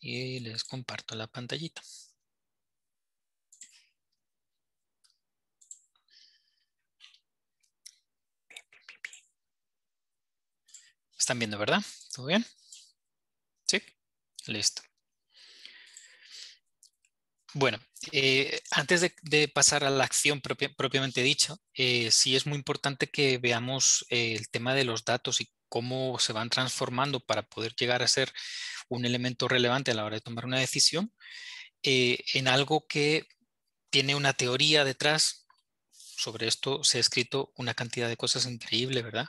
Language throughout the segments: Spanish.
y les comparto la pantallita. Están viendo, ¿verdad? ¿Todo bien? Sí, listo. Bueno, eh, antes de, pasar a la acción propiamente dicha, eh, sí es muy importante que veamos eh, el tema de los datos y cómo se van transformando para poder llegar a ser un elemento relevante a la hora de tomar una decisión, eh, en algo que tiene una teoría detrás. Sobre esto se ha escrito una cantidad de cosas increíble, ¿verdad?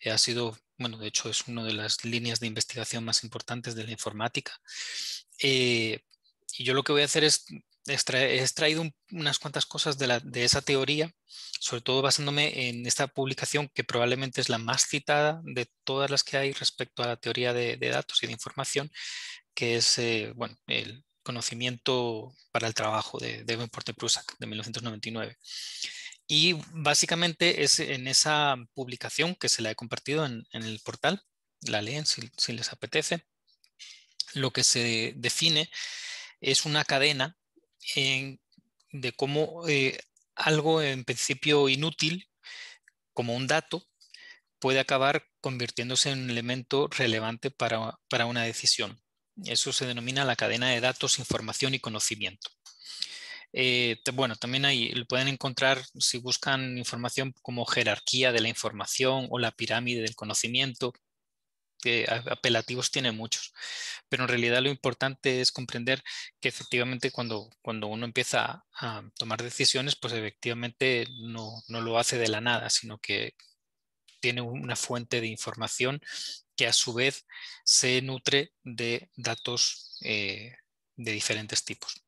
Eh, ha sido, bueno, de hecho es una de las líneas de investigación más importantes de la informática. Eh, y yo lo que voy a hacer es he extraído unas cuantas cosas de, esa teoría, sobre todo basándome en esta publicación que probablemente es la más citada de todas las que hay respecto a la teoría de, datos y de información, que es eh, el conocimiento para el trabajo de Ben de Prusak de 1999. Y básicamente es en esa publicación que se la he compartido en, el portal, la leen si les apetece, lo que se define es una cadena de cómo eh, algo en principio inútil, como un dato, puede acabar convirtiéndose en un elemento relevante para, una decisión. Eso se denomina la cadena de datos, información y conocimiento. Eh, bueno, también ahí pueden encontrar, si buscan información como jerarquía de la información o la pirámide del conocimiento, apelativos tiene muchos, pero en realidad lo importante es comprender que efectivamente cuando, cuando uno empieza a tomar decisiones, pues efectivamente no, lo hace de la nada, sino que tiene una fuente de información que a su vez se nutre de datos eh, de diferentes tipos.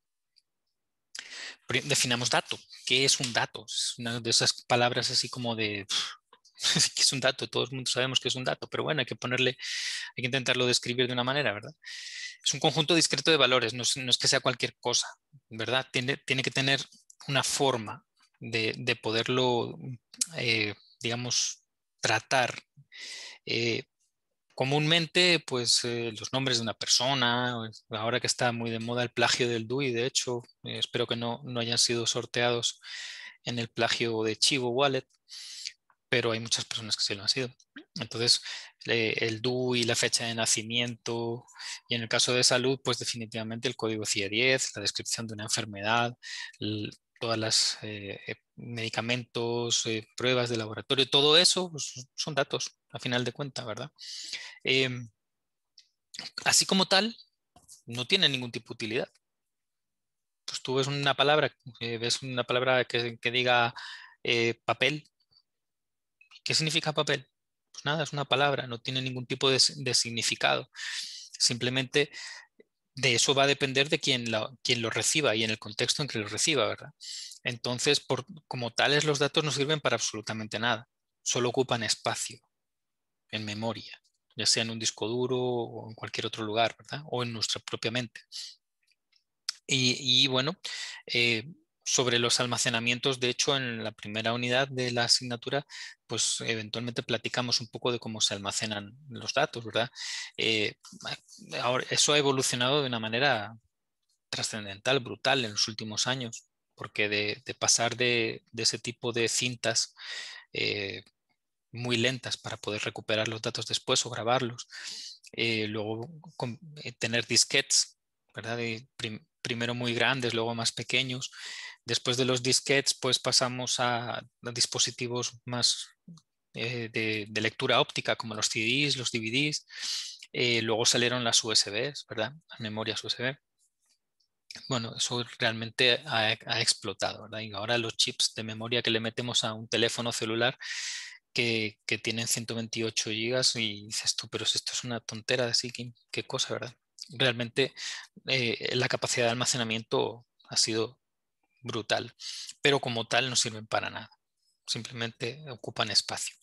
Definamos dato. ¿Qué es un dato? Es una de esas palabras así como de que es un dato, todos sabemos que es un dato, pero bueno, hay que ponerle, hay que intentarlo describir de una manera, ¿verdad? Es un conjunto discreto de valores, no es, que sea cualquier cosa, ¿verdad? Tiene, tiene que tener una forma de, poderlo, eh, digamos, tratar. Eh, comúnmente, pues eh, los nombres de una persona, ahora que está muy de moda el plagio del DUI, de hecho, espero que no, no hayan sido sorteados en el plagio de Chivo Wallet, pero hay muchas personas que sí lo han sido. Entonces, eh, el DU y la fecha de nacimiento, y en el caso de salud, pues definitivamente el código CIE 10, la descripción de una enfermedad, todas las eh, eh, medicamentos, pruebas de laboratorio, todo eso pues, son datos, a final de cuenta, ¿verdad? Em, así como tal, no tiene ningún tipo de utilidad. Pues tú ves una palabra, ves una palabra que diga papel, ¿Qué significa papel? Pues nada, es una palabra, no tiene ningún tipo de, significado. Simplemente de eso va a depender de quién, lo reciba y en el contexto en que lo reciba, ¿verdad? Entonces, por, como tales, los datos no sirven para absolutamente nada, solo ocupan espacio en memoria, ya sea en un disco duro o en cualquier otro lugar, ¿verdad? O en nuestra propia mente. Y, bueno, eh, sobre los almacenamientos, de hecho, en la primera unidad de la asignatura, pues eventualmente platicamos un poco de cómo se almacenan los datos, ¿verdad? Eh, ahora, eso ha evolucionado de una manera trascendental, brutal en los últimos años, porque de, pasar de, ese tipo de cintas eh, muy lentas para poder recuperar los datos después o grabarlos, eh, luego tener disquets, ¿verdad? primero muy grandes, luego más pequeños, Después de los disquets, pues pasamos a, dispositivos más eh, de, lectura óptica, como los CDs, los DVDs. Eh, luego salieron las USBs, ¿verdad? Las memorias USB. Bueno, eso realmente ha, explotado, ¿verdad? Y ahora los chips de memoria que le metemos a un teléfono celular que, tienen 128 gigas y dices tú, pero esto es una tontera, así que qué cosa, ¿verdad? Realmente eh, la capacidad de almacenamiento ha sido brutal, pero como tal no sirven para nada, simplemente ocupan espacio.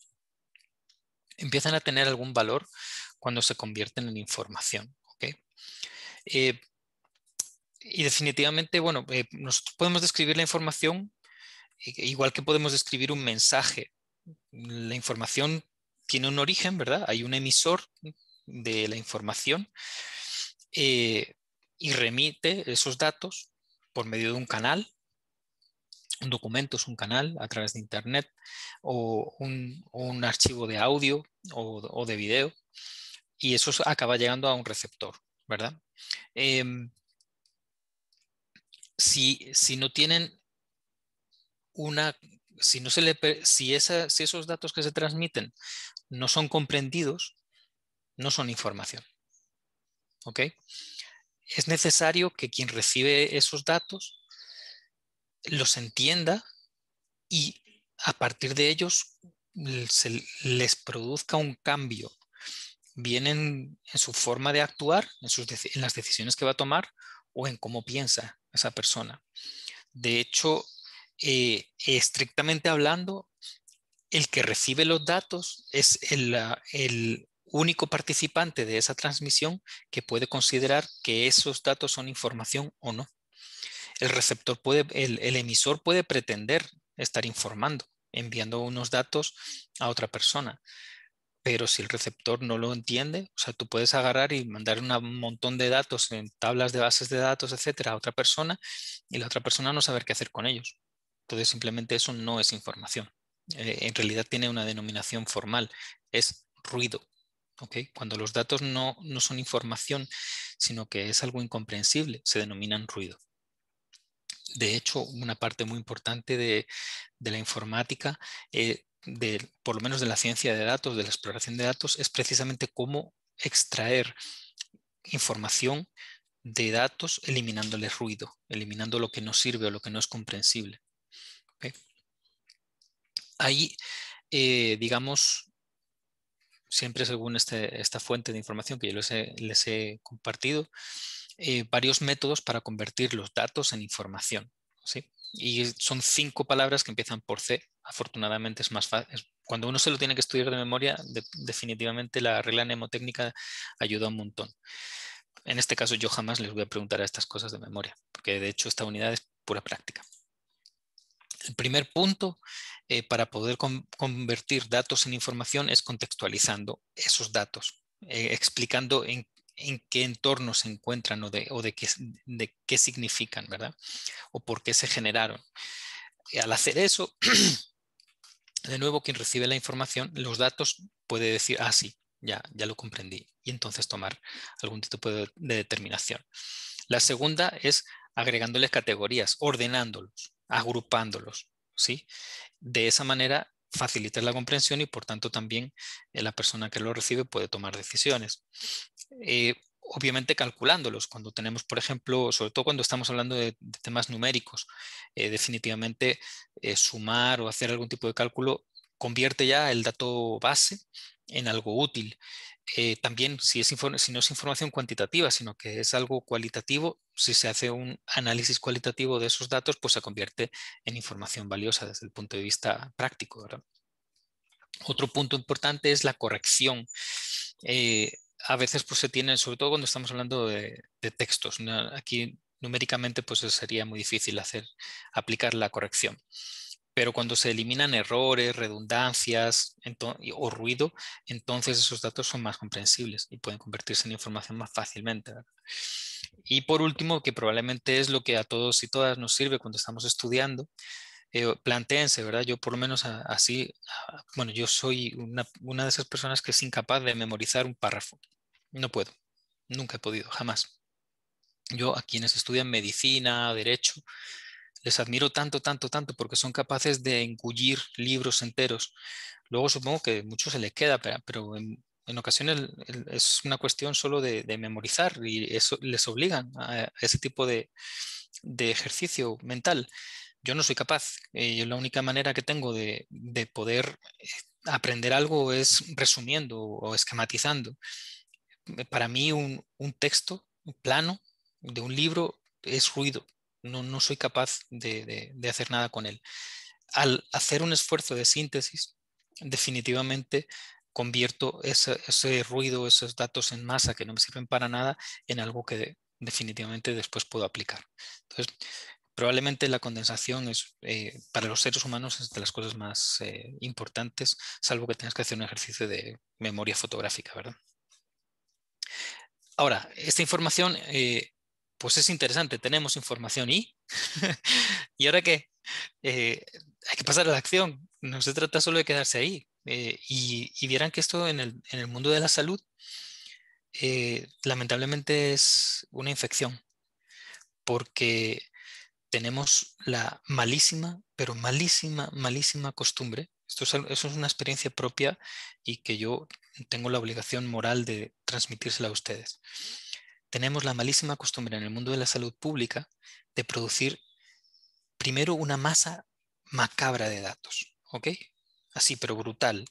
Empiezan a tener algún valor cuando se convierten en información. Eh, y definitivamente, bueno, eh, nosotros podemos describir la información eh, igual que podemos describir un mensaje. La información tiene un origen, ¿verdad? Hay un emisor de la información y remite esos datos por medio de un canal un documento es un canal a través de Internet o un, archivo de audio o, de video y eso acaba llegando a un receptor, ¿verdad? Em, si, no tienen una... Si, no se le, si, si esos datos que se transmiten no son comprendidos, no son información. ¿Ok? Es necesario que quien recibe esos datos los entienda y a partir de ellos se les produzca un cambio, bien en, su forma de actuar, en, sus, las decisiones que va a tomar o en cómo piensa esa persona. De hecho, eh, estrictamente hablando, el que recibe los datos es el, el, único participante de esa transmisión que puede considerar que esos datos son información o no el receptor puede, el, emisor puede pretender estar informando, enviando unos datos a otra persona pero si el receptor no lo entiende, o sea, tú puedes agarrar y mandar un montón de datos en tablas de bases de datos, etcétera, a otra persona y la otra persona no saber qué hacer con ellos. Entonces, simplemente eso no es información. Eh, en realidad tiene una denominación formal, es ruido. ¿okay? Cuando los datos no, no son información, sino que es algo incomprensible, se denominan ruido. De hecho, una parte muy importante de, la informática, eh, por lo menos de la ciencia de datos, de la exploración de datos, es precisamente cómo extraer información de datos eliminándole ruido, eliminando lo que no sirve o lo que no es comprensible. Ahí, eh, digamos, siempre según este, esta fuente de información que yo les he compartido, eh, varios métodos para convertir los datos en información. Y son cinco palabras que empiezan por C. Afortunadamente es más fácil. Cuando uno se lo tiene que estudiar de memoria, definitivamente la regla mnemotécnica ayuda un montón. En este caso yo jamás les voy a preguntar a estas cosas de memoria, porque de hecho esta unidad es pura práctica. El primer punto eh, para poder convertir datos en información es contextualizando esos datos, eh, explicando en en qué entorno se encuentran o de, qué, significan, ¿verdad? O por qué se generaron. al hacer eso, de nuevo, quien recibe la información, los datos, puede decir, ah, sí, ya, ya lo comprendí, y entonces tomar algún tipo de, de determinación. La segunda es agregándoles categorías, ordenándolos, agrupándolos, ¿sí? De esa manera facilitar la comprensión y por tanto también eh, la persona que lo recibe puede tomar decisiones. Eh, obviamente calculándolos, cuando tenemos, por ejemplo, sobre todo cuando estamos hablando de, temas numéricos, eh, definitivamente sumar o hacer algún tipo de cálculo convierte ya el dato base en algo útil. Eh, también si, no es información cuantitativa, sino que es algo cualitativo, si se hace un análisis cualitativo de esos datos, pues se convierte en información valiosa desde el punto de vista práctico. Otro punto importante es la corrección. Eh, a veces pues, se tiene, sobre todo cuando estamos hablando de, textos, aquí numéricamente pues sería muy difícil hacer, aplicar la corrección pero cuando se eliminan errores, redundancias o ruido, entonces esos datos son más comprensibles y pueden convertirse en información más fácilmente. Y por último, que probablemente es lo que a todos y todas nos sirve cuando estamos estudiando, eh, planteense, ¿verdad? Yo por lo menos así, bueno, yo soy una, una de esas personas que es incapaz de memorizar un párrafo. No puedo, nunca he podido, jamás. Yo a quienes estudian medicina, derecho, les admiro tanto, tanto, tanto, porque son capaces de engullir libros enteros. Luego supongo que muchos se les queda, pero, en, ocasiones es una cuestión solo de, memorizar y eso les obligan a, ese tipo de, ejercicio mental. Yo no soy capaz. Eh, la única manera que tengo de, poder eh, aprender algo es resumiendo o esquematizando. Para mí un, texto plano de un libro es ruido no, no soy capaz de, de, hacer nada con él. Al hacer un esfuerzo de síntesis, definitivamente convierto ese, ese, ruido, esos datos en masa que no me sirven para nada, en algo que definitivamente después puedo aplicar. Entonces, probablemente la condensación es, eh, para los seres humanos es de las cosas más eh, importantes, salvo que tengas que hacer un ejercicio de memoria fotográfica, ¿verdad? Ahora, esta información eh, pues es interesante, tenemos información y, ¿y ahora qué? Eh, hay que pasar a la acción, no se trata solo de quedarse ahí. Eh, y, vieran que esto en el, mundo de la salud eh, lamentablemente es una infección, porque tenemos la malísima, pero malísima, malísima costumbre. Esto eso es una experiencia propia y que yo tengo la obligación moral de transmitírsela a ustedes tenemos la malísima costumbre en el mundo de la salud pública de producir primero una masa macabra de datos, ¿ok? Así, pero brutal.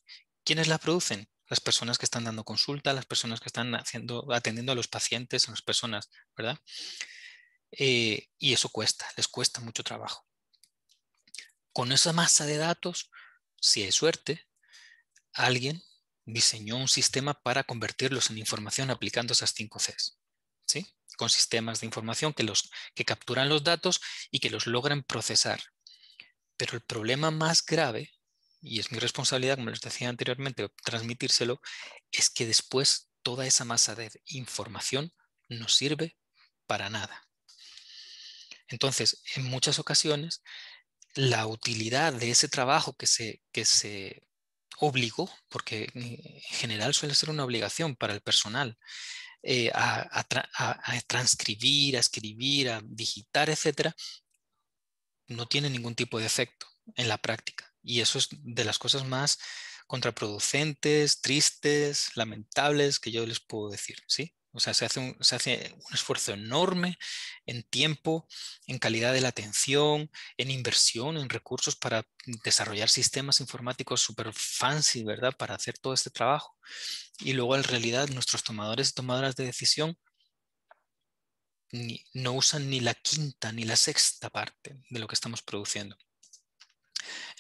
¿Quiénes la producen? Las personas que están dando consulta, las personas que están haciendo, atendiendo a los pacientes, a las personas, ¿verdad? Eh, y eso cuesta, les cuesta mucho trabajo. Con esa masa de datos, si hay suerte, alguien diseñó un sistema para convertirlos en información aplicando esas cinco Cs con sistemas de información que, los, que capturan los datos y que los logran procesar. Pero el problema más grave, y es mi responsabilidad, como les decía anteriormente, transmitírselo, es que después toda esa masa de información no sirve para nada. Entonces, en muchas ocasiones, la utilidad de ese trabajo que se, que se obligó, porque en general suele ser una obligación para el personal, eh, a, transcribir, a escribir, a digitar, etcétera, no tiene ningún tipo de efecto en la práctica. Y eso es de las cosas más contraproducentes, tristes, lamentables que yo les puedo decir, ¿sí? O sea, se hace, un, se hace un esfuerzo enorme en tiempo, en calidad de la atención, en inversión, en recursos para desarrollar sistemas informáticos súper fancy, ¿verdad? Para hacer todo este trabajo. Y luego en realidad nuestros tomadores y tomadoras de decisión no usan ni la quinta ni la sexta parte de lo que estamos produciendo.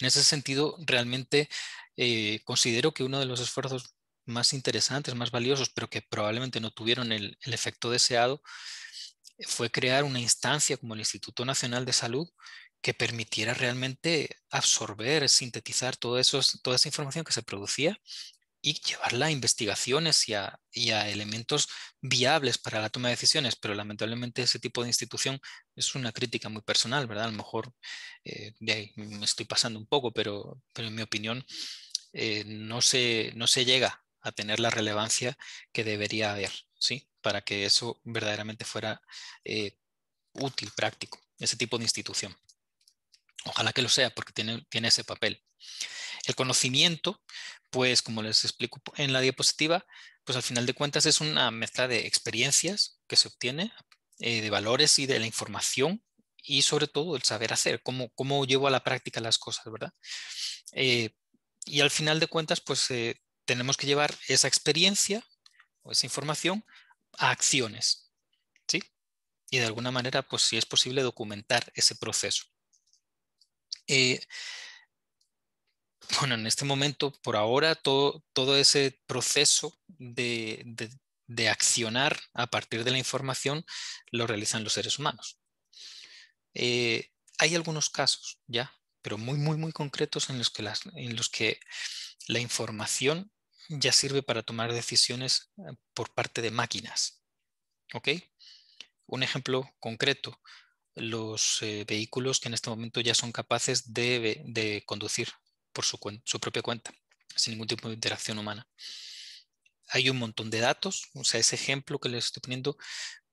En ese sentido, realmente eh, considero que uno de los esfuerzos más interesantes, más valiosos, pero que probablemente no tuvieron el, efecto deseado, fue crear una instancia como el Instituto Nacional de Salud que permitiera realmente absorber, sintetizar toda esa información que se producía y llevarla a investigaciones y a, elementos viables para la toma de decisiones, pero lamentablemente ese tipo de institución es una crítica muy personal, ¿verdad? A lo mejor eh, me estoy pasando un poco, pero, pero en mi opinión eh, no, se, no se llega a tener la relevancia que debería haber, ¿sí? Para que eso verdaderamente fuera eh, útil, práctico, ese tipo de institución. Ojalá que lo sea, porque tiene, tiene ese papel. El conocimiento, pues como les explico en la diapositiva, pues al final de cuentas es una mezcla de experiencias que se obtiene, eh, de valores y de la información y sobre todo el saber hacer, cómo, cómo llevo a la práctica las cosas, ¿verdad? Eh, y al final de cuentas, pues tenemos que llevar esa experiencia o esa información a acciones. Y de alguna manera, pues si es posible, documentar ese proceso. Eh, bueno, en este momento, por ahora, todo, todo ese proceso de, accionar a partir de la información lo realizan los seres humanos. Eh, hay algunos casos ya, pero muy, muy, muy concretos en los que, las, en los que la información ya sirve para tomar decisiones eh, por parte de máquinas. ¿Ok? Un ejemplo concreto, los eh, vehículos que en este momento ya son capaces de, conducir por su, su, propia cuenta, sin ningún tipo de interacción humana. Hay un montón de datos, o sea, ese ejemplo que les estoy poniendo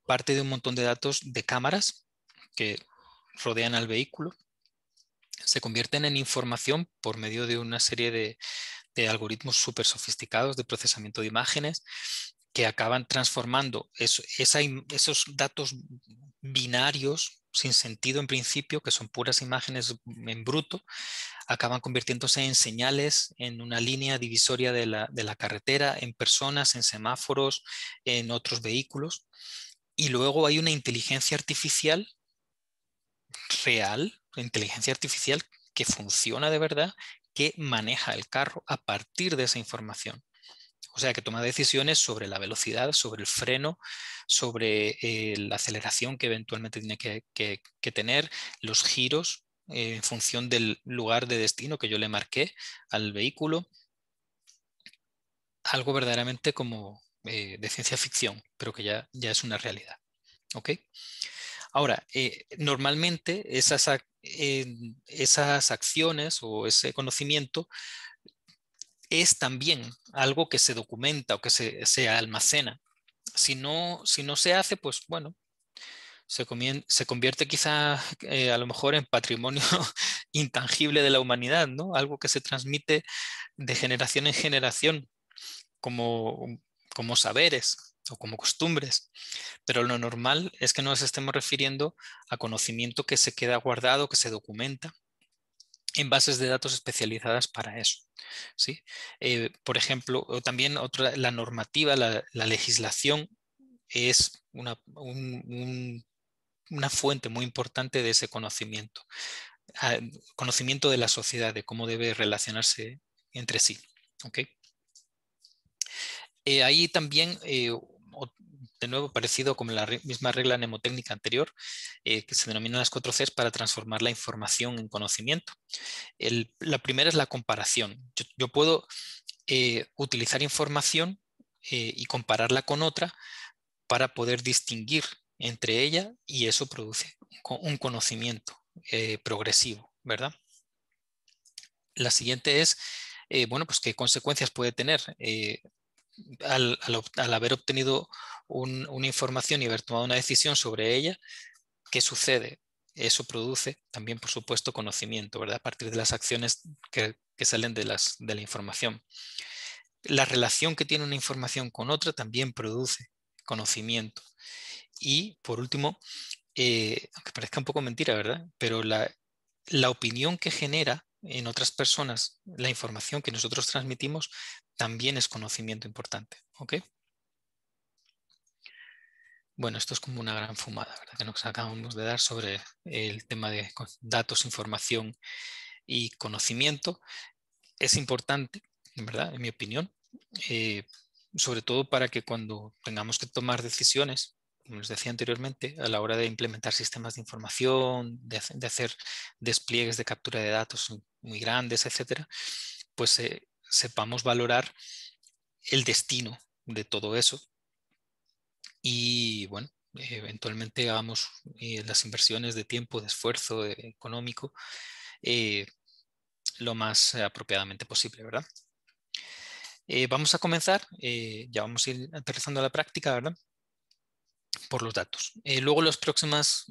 parte de un montón de datos de cámaras que rodean al vehículo, se convierten en información por medio de una serie de, de algoritmos súper sofisticados de procesamiento de imágenes que acaban transformando esos datos binarios sin sentido en principio, que son puras imágenes en bruto, acaban convirtiéndose en señales, en una línea divisoria de la, de la carretera, en personas, en semáforos, en otros vehículos. Y luego hay una inteligencia artificial real, inteligencia artificial que funciona de verdad, que maneja el carro a partir de esa información. O sea, que toma decisiones sobre la velocidad, sobre el freno, sobre eh, la aceleración que eventualmente tiene que, tener, los giros eh, en función del lugar de destino que yo le marqué al vehículo. Algo verdaderamente como eh, de ciencia ficción, pero que ya, ya es una realidad. ¿Ok? Ahora, eh, normalmente esas, esas acciones o ese conocimiento es también algo que se documenta o que se, almacena. Si no, si no se hace, pues bueno, se, se convierte quizá eh, a lo mejor en patrimonio intangible de la humanidad, ¿no? Algo que se transmite de generación en generación como, como saberes, o como costumbres, pero lo normal es que nos estemos refiriendo a conocimiento que se queda guardado, que se documenta en bases de datos especializadas para eso. ¿sí? Eh, por ejemplo, también otra, la normativa, la, legislación es una, una fuente muy importante de ese conocimiento, ah, conocimiento de la sociedad, de cómo debe relacionarse entre sí. ¿okay? Eh, ahí también eh, de nuevo parecido con la misma regla mnemotécnica anterior, eh, que se denominan las cuatro Cs para transformar la información en conocimiento. la primera es la comparación. Yo, puedo eh, utilizar información eh, y compararla con otra para poder distinguir entre ella y eso produce un conocimiento progresivo, ¿verdad? La siguiente es, bueno, pues qué consecuencias puede tener al haber obtenido una información y haber tomado una decisión sobre ella, ¿qué sucede? Eso produce también, por supuesto, conocimiento, ¿verdad? A partir de las acciones que, salen de, las, de la información. La relación que tiene una información con otra también produce conocimiento. Y, por último, eh, aunque parezca un poco mentira, ¿verdad? Pero la, la opinión que genera en otras personas la información que nosotros transmitimos también es conocimiento importante. ¿ok? Bueno, esto es como una gran fumada que nos acabamos de dar sobre el tema de datos, información y conocimiento. Es importante, ¿verdad? En mi opinión, eh, sobre todo para que cuando tengamos que tomar decisiones, como les decía anteriormente, a la hora de implementar sistemas de información, de, hacer despliegues de captura de datos muy grandes, etcétera, pues eh, sepamos valorar el destino de todo eso y bueno, eventualmente hagamos eh, las inversiones de tiempo, de esfuerzo económico eh, lo más apropiadamente posible, ¿verdad? Eh, vamos a comenzar, ya vamos a ir aterrizando a la práctica, ¿verdad? Por los datos. luego, las próximas,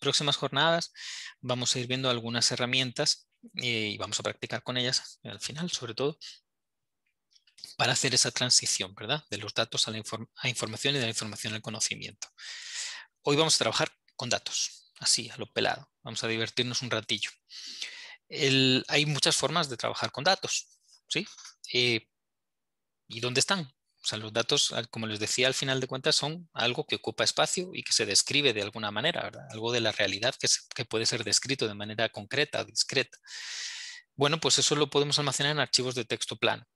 próximas jornadas, vamos a ir viendo algunas herramientas y vamos a practicar con ellas al final, sobre todo para hacer esa transición, ¿verdad? De los datos a la información y de la información al conocimiento. Hoy vamos a trabajar con datos, así, a lo pelado. Vamos a divertirnos un ratillo. hay muchas formas de trabajar con datos, ¿sí? Eh, ¿Y dónde están? los datos, como les decía, al final de cuentas son algo que ocupa espacio y que se describe de alguna manera, algo de la realidad que, que, puede ser descrito de manera concreta o discreta. Bueno, pues eso lo podemos almacenar en archivos de texto plano.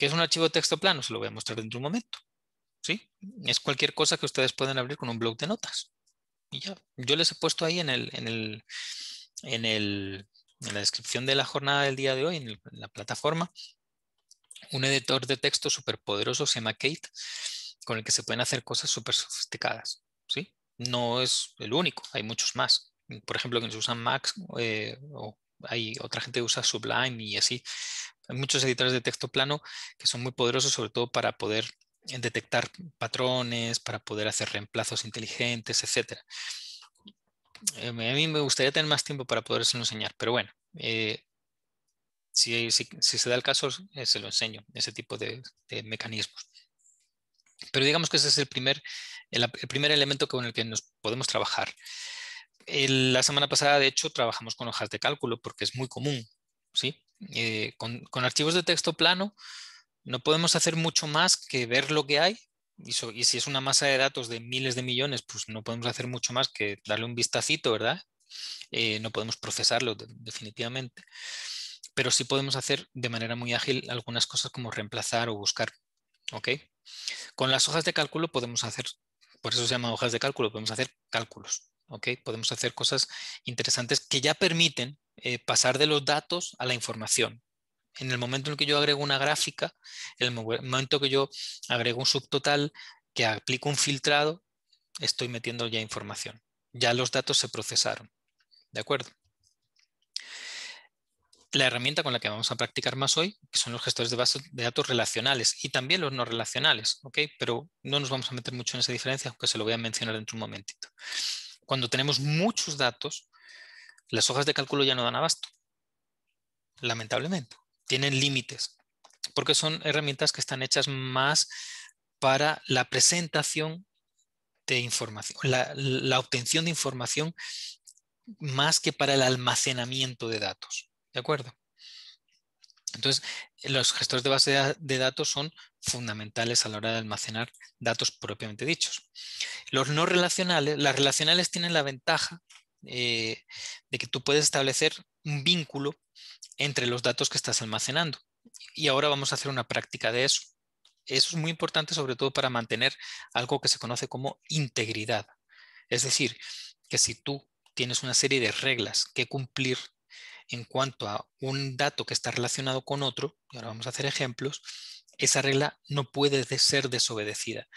¿Qué es un archivo de texto plano? Se lo voy a mostrar dentro de un momento. ¿Sí? Es cualquier cosa que ustedes pueden abrir con un blog de notas. Y ya, yo les he puesto ahí en, en, en, la descripción de la jornada del día de hoy, en, la plataforma, un editor de texto súper poderoso, se llama Kate, con el que se pueden hacer cosas súper sofisticadas. ¿Sí? No es el único, hay muchos más. Por ejemplo, quienes usan Max eh, o hay otra gente que usa Sublime y así hay muchos editores de texto plano que son muy poderosos, sobre todo para poder eh, detectar patrones, para poder hacer reemplazos inteligentes, etc. Eh, a mí me gustaría tener más tiempo para poderse enseñar, pero bueno, eh, si, se da el caso, se lo enseño, ese tipo de, mecanismos. Pero digamos que ese es el primer, el, primer elemento con el que nos podemos trabajar. la semana pasada, de hecho, trabajamos con hojas de cálculo porque es muy común ¿sí? Eh, con, archivos de texto plano no podemos hacer mucho más que ver lo que hay y, si es una masa de datos de miles de millones, pues no podemos hacer mucho más que darle un vistacito, ¿verdad? Eh, no podemos procesarlo definitivamente, pero sí podemos hacer de manera muy ágil algunas cosas como reemplazar o buscar, ¿ok? Con las hojas de cálculo podemos hacer, por eso se llama hojas de cálculo, podemos hacer cálculos, Podemos hacer cosas interesantes que ya permiten eh, pasar de los datos a la información. En el momento en que yo agrego una gráfica, en el momento que yo agrego un subtotal, que aplico un filtrado, estoy metiendo ya información. Ya los datos se procesaron. ¿De acuerdo? La herramienta con la que vamos a practicar más hoy son los gestores de bases de datos relacionales y también los no relacionales, ¿ok? Pero no nos vamos a meter mucho en esa diferencia, aunque se lo voy a mencionar dentro de un momentito. Cuando tenemos muchos datos, las hojas de cálculo ya no dan abasto, lamentablemente. Tienen límites, porque son herramientas que están hechas más para la presentación de información, la, obtención de información más que para el almacenamiento de datos. ¿De acuerdo? Entonces, los gestores de base de datos son fundamentales a la hora de almacenar datos propiamente dichos. Los no relacionales, las relacionales tienen la ventaja eh, de que tú puedes establecer un vínculo entre los datos que estás almacenando. Y ahora vamos a hacer una práctica de eso. Eso es muy importante sobre todo para mantener algo que se conoce como integridad. Es decir, que si tú tienes una serie de reglas que cumplir en cuanto a un dato que está relacionado con otro, y ahora vamos a hacer ejemplos, esa regla no puede ser desobedecida.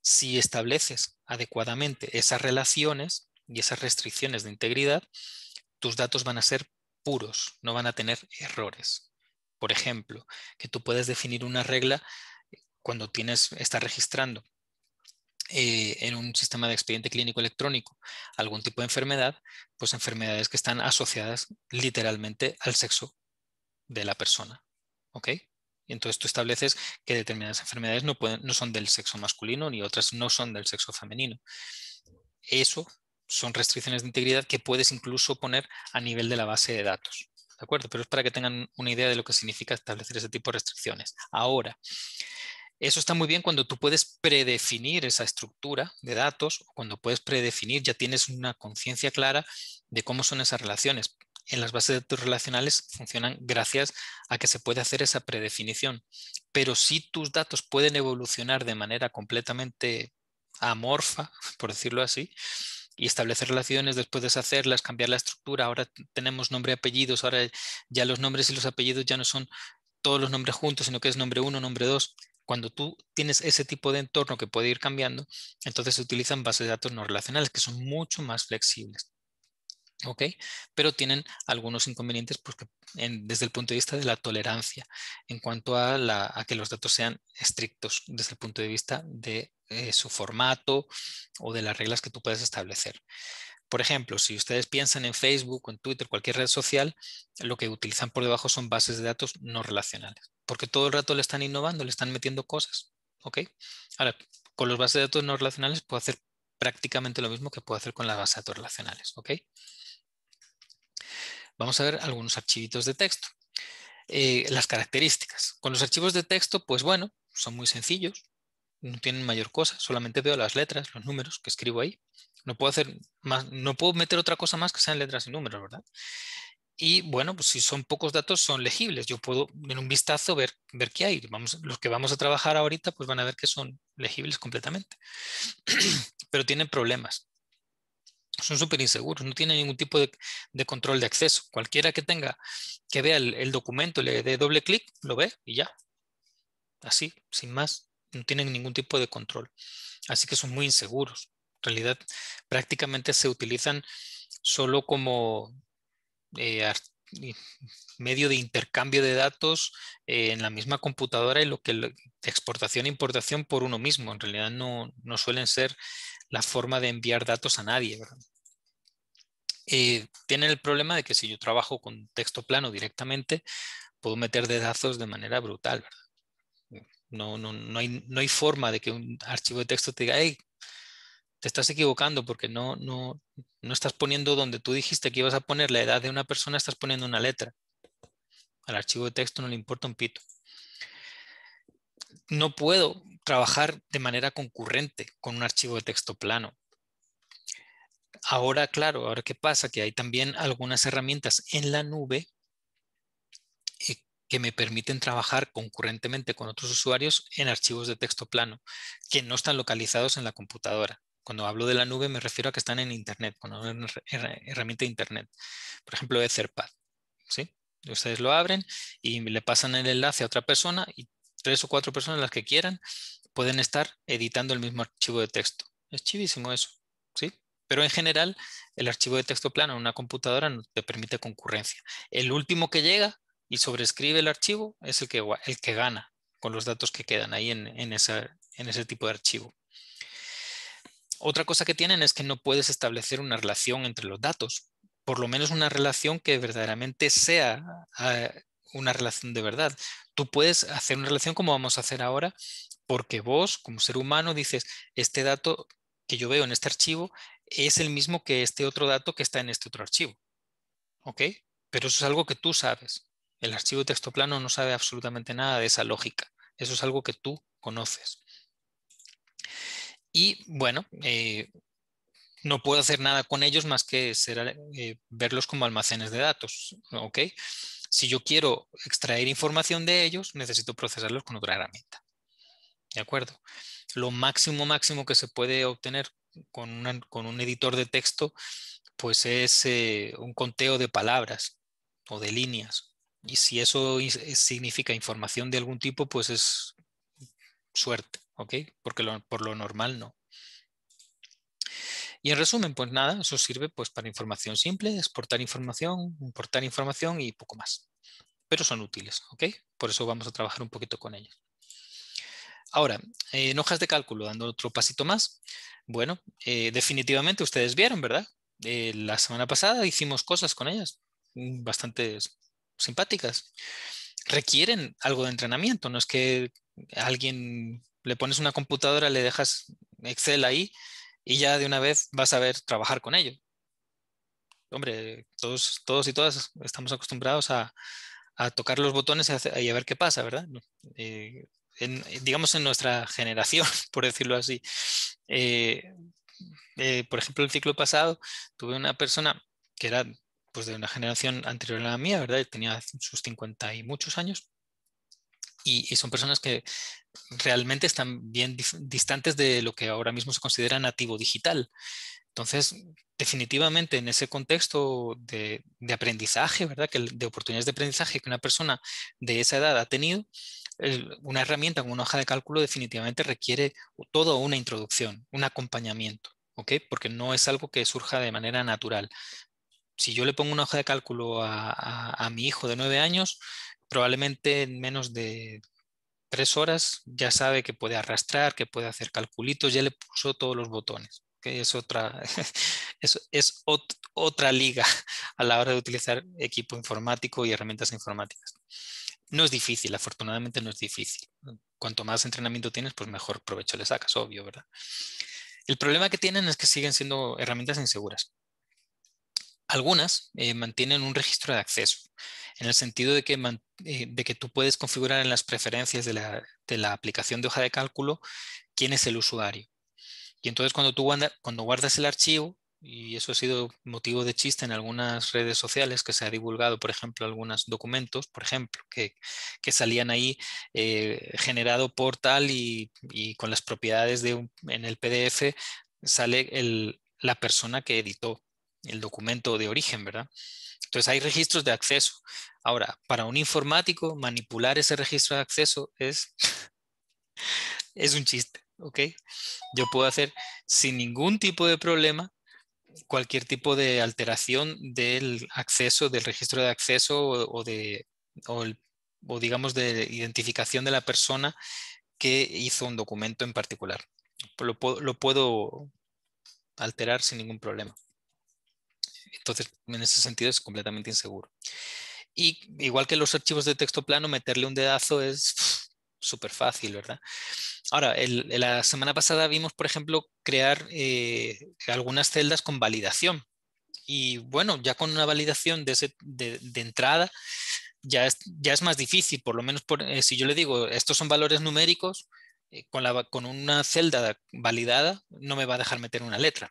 Si estableces adecuadamente esas relaciones y esas restricciones de integridad, tus datos van a ser puros, no van a tener errores. Por ejemplo, que tú puedes definir una regla eh, cuando tienes, estás registrando eh, en un sistema de expediente clínico electrónico algún tipo de enfermedad, pues enfermedades que están asociadas literalmente al sexo de la persona. ¿Ok? Y entonces tú estableces que determinadas enfermedades no, pueden, no son del sexo masculino ni otras no son del sexo femenino. Eso son restricciones de integridad que puedes incluso poner a nivel de la base de datos. ¿De acuerdo? Pero es para que tengan una idea de lo que significa establecer ese tipo de restricciones. Ahora, eso está muy bien cuando tú puedes predefinir esa estructura de datos, cuando puedes predefinir, ya tienes una conciencia clara de cómo son esas relaciones en las bases de datos relacionales funcionan gracias a que se puede hacer esa predefinición. Pero si tus datos pueden evolucionar de manera completamente amorfa, por decirlo así, y establecer relaciones, después hacerlas, cambiar la estructura, ahora tenemos nombre y apellidos, ahora ya los nombres y los apellidos ya no son todos los nombres juntos, sino que es nombre uno, nombre dos, Cuando tú tienes ese tipo de entorno que puede ir cambiando, entonces se utilizan bases de datos no relacionales, que son mucho más flexibles. Pero tienen algunos inconvenientes porque pues, desde el punto de vista de la tolerancia, en cuanto a, que los datos sean estrictos desde el punto de vista de eh, su formato o de las reglas que tú puedes establecer. Por ejemplo, si ustedes piensan en Facebook, en Twitter, cualquier red social, lo que utilizan por debajo son bases de datos no relacionales, porque todo el rato le están innovando, le están metiendo cosas, Ahora, con los bases de datos no relacionales puedo hacer prácticamente lo mismo que puedo hacer con las bases de datos relacionales, vamos a ver algunos archivitos de texto. Eh, las características. Con los archivos de texto, pues bueno, son muy sencillos, no tienen mayor cosa, solamente veo las letras, los números que escribo ahí. No puedo hacer más, no puedo meter otra cosa más que sean letras y números, ¿verdad? Y bueno, pues si son pocos datos, son legibles. Yo puedo en un vistazo ver, ver qué hay. los que vamos a trabajar ahorita, pues van a ver que son legibles completamente. Pero tienen problemas. Pues, son súper inseguros, no tienen ningún tipo de, control de acceso. Cualquiera que tenga, que vea el, documento, le dé doble clic, lo ve y ya. Así, sin más, no tienen ningún tipo de control. Así que son muy inseguros. En realidad, prácticamente se utilizan solo como eh, medio de intercambio de datos eh, en la misma computadora y lo que exportación e importación por uno mismo. En realidad no, no suelen ser la forma de enviar datos a nadie. Eh, tienen el problema de que si yo trabajo con texto plano directamente, puedo meter dedazos de manera brutal, No, no, no, hay, forma de que un archivo de texto te diga, hey, te estás equivocando porque no, no, no estás poniendo donde tú dijiste que ibas a poner la edad de una persona, estás poniendo una letra. Al archivo de texto no le importa un pito. No puedo trabajar de manera concurrente con un archivo de texto plano Ahora, claro, ahora qué pasa, que hay también algunas herramientas en la nube eh, que me permiten trabajar concurrentemente con otros usuarios en archivos de texto plano, que no están localizados en la computadora. Cuando hablo de la nube me refiero a que están en Internet, con una herramienta de Internet. Por ejemplo, Etherpad. ¿sí? Ustedes lo abren y le pasan el enlace a otra persona y tres o cuatro personas, las que quieran, pueden estar editando el mismo archivo de texto. Es chivísimo eso. ¿sí? Pero en general, el archivo de texto plano en una computadora no te permite concurrencia. El último que llega y sobrescribe el archivo es el que, el que gana con los datos que quedan ahí en, ese tipo de archivo. Otra cosa que tienen es que no puedes establecer una relación entre los datos, por lo menos una relación que verdaderamente sea ah, una relación de verdad. Tú puedes hacer una relación como vamos a hacer ahora, porque vos, como ser humano, dices, este dato que yo veo en este archivo es el mismo que este otro dato que está en este otro archivo. ¿Ok? Pero eso es algo que tú sabes. El archivo texto plano no sabe absolutamente nada de esa lógica. Eso es algo que tú conoces. Y bueno, eh, no puedo hacer nada con ellos más que ser, eh, verlos como almacenes de datos. ¿ok? Si yo quiero extraer información de ellos, necesito procesarlos con otra herramienta. ¿De acuerdo? Lo máximo, máximo que se puede obtener con, un editor de texto, pues es eh, un conteo de palabras o de líneas. Y si eso eh, significa información de algún tipo, pues es suerte, ¿ok? Porque por lo normal no. Y en resumen, pues nada, eso sirve pues para información simple, exportar información, importar información y poco más. Pero son útiles, ¿ok? Por eso vamos a trabajar un poquito con ellos. Ahora, eh, en hojas de cálculo, dando otro pasito más, bueno, eh, definitivamente ustedes vieron, ¿verdad? Eh, la semana pasada hicimos cosas con ellas mm, bastante simpáticas. Requieren algo de entrenamiento, no es que a alguien le pones una computadora, le dejas Excel ahí y ya de una vez vas a ver trabajar con ello. Hombre, todos, todos y todas estamos acostumbrados a, tocar los botones y a, ver qué pasa, ¿verdad? digamos, en nuestra generación, por decirlo así. Eh, eh, por ejemplo, el ciclo pasado tuve una persona que era pues, de una generación anterior a la mía, ¿verdad? Tenía sus 50 y muchos años. Y, son personas que realmente están bien distantes de lo que ahora mismo se considera nativo digital. Entonces, definitivamente en ese contexto de, de aprendizaje, ¿verdad? de oportunidades de aprendizaje que una persona de esa edad ha tenido, una herramienta como una hoja de cálculo definitivamente requiere toda una introducción, un acompañamiento, Porque no es algo que surja de manera natural. Si yo le pongo una hoja de cálculo a, mi hijo de nueve años, probablemente en menos de tres horas ya sabe que puede arrastrar, que puede hacer calculitos, ya le puso todos los botones. Que es otra, otra liga a la hora de utilizar equipo informático y herramientas informáticas. No es difícil, afortunadamente no es difícil. Cuanto más entrenamiento tienes, pues mejor provecho le sacas, obvio, ¿verdad? El problema que tienen es que siguen siendo herramientas inseguras. Algunas eh, mantienen un registro de acceso, en el sentido de que, eh, de que tú puedes configurar en las preferencias de la, de la, aplicación de hoja de cálculo quién es el usuario. Y entonces cuando tú cuando guardas el archivo, y eso ha sido motivo de chiste en algunas redes sociales que se ha divulgado, por ejemplo, algunos documentos, por ejemplo, que, que salían ahí eh, generado por tal y, con las propiedades de en el PDF sale la persona que editó el documento de origen, ¿verdad? Entonces hay registros de acceso. Ahora, para un informático, manipular ese registro de acceso es, es un chiste, ¿ok? Yo puedo hacer sin ningún tipo de problema cualquier tipo de alteración del acceso, del registro de acceso o, de, o, digamos, de identificación de la persona que hizo un documento en particular. Lo, lo, puedo alterar sin ningún problema. Entonces, en ese sentido es completamente inseguro. Y igual que los archivos de texto plano, meterle un dedazo es súper fácil, ¿verdad? Ahora, la semana pasada vimos, por ejemplo, crear eh, algunas celdas con validación. Y bueno, ya con una validación de, entrada, ya es, ya es, más difícil, por lo menos eh, si yo le digo, estos son valores numéricos, eh, con, la, con una celda validada no me va a dejar meter una letra.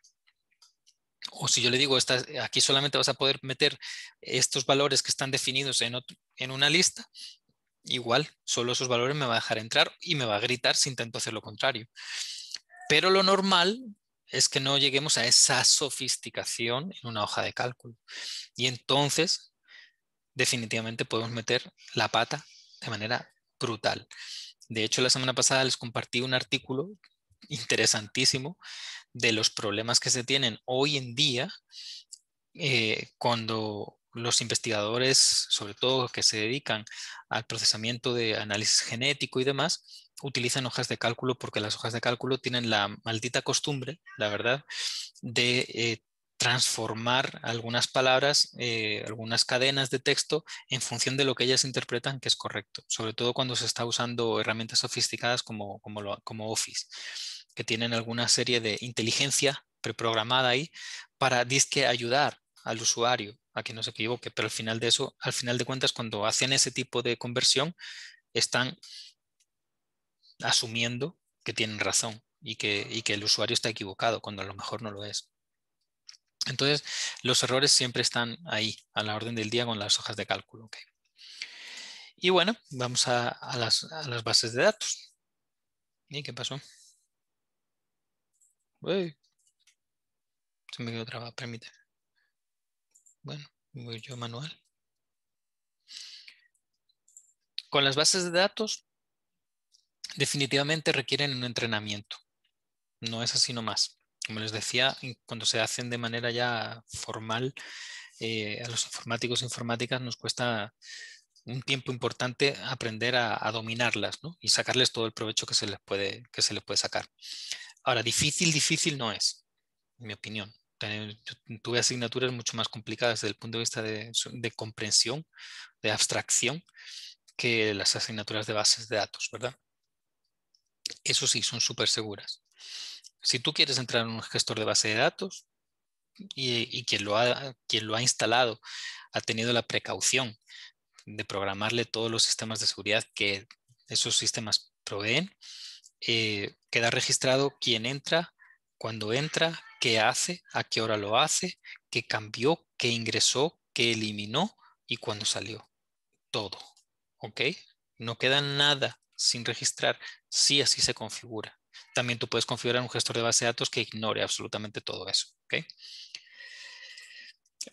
O si yo le digo, esta, aquí solamente vas a poder meter estos valores que están definidos en, en una lista, igual, solo esos valores me va a dejar entrar y me va a gritar si intento hacer lo contrario. Pero lo normal es que no lleguemos a esa sofisticación en una hoja de cálculo. Y entonces, definitivamente podemos meter la pata de manera brutal. De hecho, la semana pasada les compartí un artículo interesantísimo de los problemas que se tienen hoy en día eh, cuando, los investigadores, sobre todo que se dedican al procesamiento de análisis genético y demás, utilizan hojas de cálculo porque las hojas de cálculo tienen la maldita costumbre, la verdad, de eh, transformar algunas palabras, eh, algunas cadenas de texto en función de lo que ellas interpretan que es correcto, sobre todo cuando se está usando herramientas sofisticadas como, como, Office, que tienen alguna serie de inteligencia preprogramada ahí para disque ayudar al usuario a no se equivoque, pero al final de eso, al final de cuentas, cuando hacen ese tipo de conversión, están asumiendo que tienen razón y que, el usuario está equivocado, cuando a lo mejor no lo es. Entonces, los errores siempre están ahí, a la orden del día con las hojas de cálculo. Y bueno, vamos a, las, bases de datos. ¿Y qué pasó? Se me quedó trabado, permíteme. Bueno, voy yo manual. Con las bases de datos, definitivamente requieren un entrenamiento. No es así nomás. Como les decía, cuando se hacen de manera ya formal, eh, a los informáticos e informáticas nos cuesta un tiempo importante aprender a, dominarlas y sacarles todo el provecho que se les puede, que se les puede sacar. Ahora, difícil, difícil no es, en mi opinión tuve asignaturas mucho más complicadas desde el punto de vista de, comprensión, de abstracción, que las asignaturas de bases de datos, ¿verdad? Eso sí, son súper seguras. Si tú quieres entrar en un gestor de base de datos y, quien, lo ha, quien lo ha instalado ha tenido la precaución de programarle todos los sistemas de seguridad que esos sistemas proveen, eh, queda registrado quién entra, cuándo entra, qué hace, a qué hora lo hace, qué cambió, qué ingresó, qué eliminó y cuándo salió. Todo. ¿Ok? No queda nada sin registrar si así se configura. También tú puedes configurar un gestor de base de datos que ignore absolutamente todo eso. ¿Ok?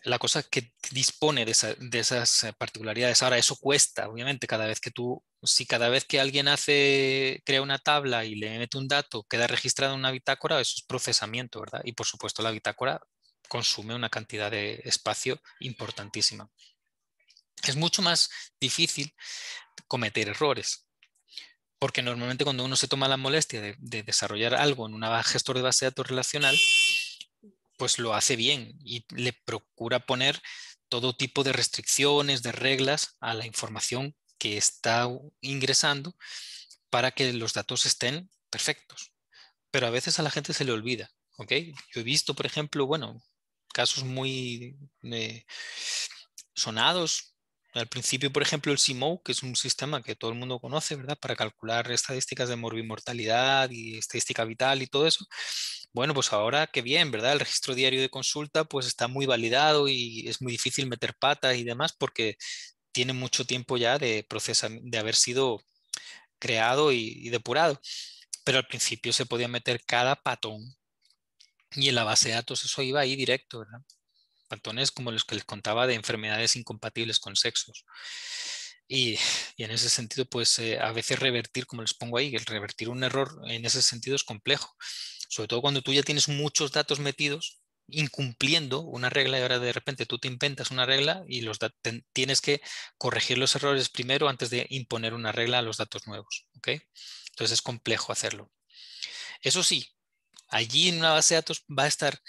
la cosa que dispone de, esas eh, particularidades. Ahora, eso cuesta, obviamente, cada vez que tú, si cada vez que alguien hace, crea una tabla y le mete un dato, queda registrado en una bitácora, eso es procesamiento, ¿verdad? Y por supuesto, la bitácora consume una cantidad de espacio importantísima. Es mucho más difícil cometer errores, porque normalmente cuando uno se toma la molestia de, desarrollar algo en un gestor de base de datos relacional, pues lo hace bien y le procura poner todo tipo de restricciones, de reglas a la información que está ingresando para que los datos estén perfectos. Pero a veces a la gente se le olvida, ¿ok? Yo he visto, por ejemplo, bueno, casos muy eh, sonados. Al principio, por ejemplo, el CIMO, que es un sistema que todo el mundo conoce, ¿verdad? Para calcular estadísticas de morbi-mortalidad y estadística vital y todo eso bueno, pues ahora qué bien, ¿verdad? El registro diario de consulta pues está muy validado y es muy difícil meter patas y demás porque tiene mucho tiempo ya de, de haber sido creado y, depurado. Pero al principio se podía meter cada patón y en la base de datos eso iba ahí directo, ¿verdad? Patones como los que les contaba de enfermedades incompatibles con sexos. Y, en ese sentido, pues eh, a veces revertir, como les pongo ahí, el revertir un error en ese sentido es complejo sobre todo cuando tú ya tienes muchos datos metidos incumpliendo una regla y ahora de repente tú te inventas una regla y los tienes que corregir los errores primero antes de imponer una regla a los datos nuevos. Entonces es complejo hacerlo. Eso sí, allí en una base de datos va a estar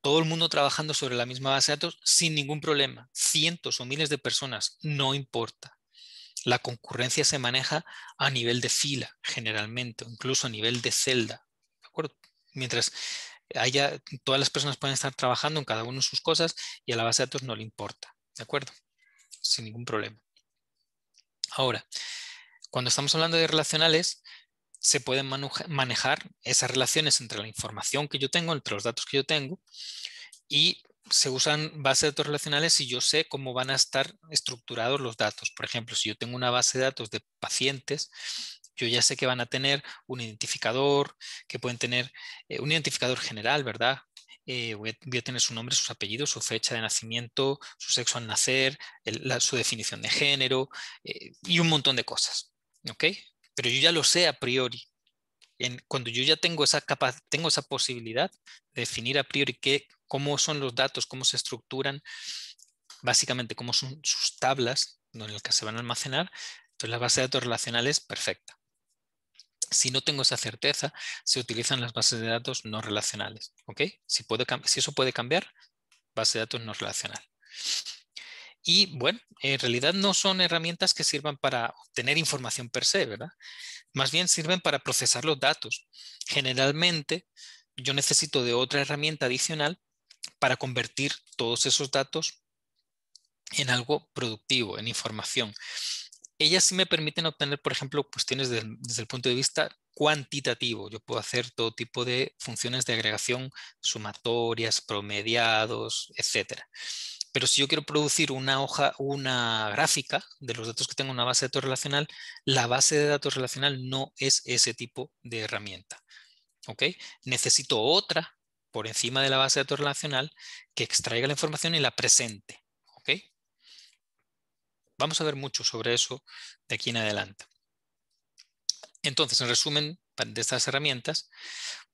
todo el mundo trabajando sobre la misma base de datos sin ningún problema. Cientos o miles de personas, no importa. La concurrencia se maneja a nivel de fila generalmente, o incluso a nivel de celda mientras haya, todas las personas pueden estar trabajando en cada uno de sus cosas y a la base de datos no le importa, ¿de acuerdo? Sin ningún problema. Ahora, cuando estamos hablando de relacionales, se pueden manejar esas relaciones entre la información que yo tengo, entre los datos que yo tengo, y se usan bases de datos relacionales si yo sé cómo van a estar estructurados los datos. Por ejemplo, si yo tengo una base de datos de pacientes, yo ya sé que van a tener un identificador, que pueden tener eh, un identificador general, ¿verdad? Eh, voy, a, tener su nombre, sus apellidos, su fecha de nacimiento, su sexo al nacer, su definición de género eh, y un montón de cosas, ¿ok? Pero yo ya lo sé a priori. En, cuando yo ya tengo esa, capacidad, tengo esa posibilidad de definir a priori qué, cómo son los datos, cómo se estructuran, básicamente cómo son sus tablas en las que se van a almacenar, entonces la base de datos relacional es perfecta. Si no tengo esa certeza, se utilizan las bases de datos no relacionales. ¿ok? Si, si eso puede cambiar, base de datos no relacional. Y bueno, en realidad no son herramientas que sirvan para obtener información per se, ¿verdad? Más bien sirven para procesar los datos. Generalmente yo necesito de otra herramienta adicional para convertir todos esos datos en algo productivo, en información ellas sí me permiten obtener, por ejemplo, cuestiones desde el punto de vista cuantitativo. Yo puedo hacer todo tipo de funciones de agregación sumatorias, promediados, etc. Pero si yo quiero producir una hoja, una gráfica de los datos que tengo en una base de datos relacional, la base de datos relacional no es ese tipo de herramienta. Necesito otra por encima de la base de datos relacional que extraiga la información y la presente. Vamos a ver mucho sobre eso de aquí en adelante. Entonces, en resumen de estas herramientas,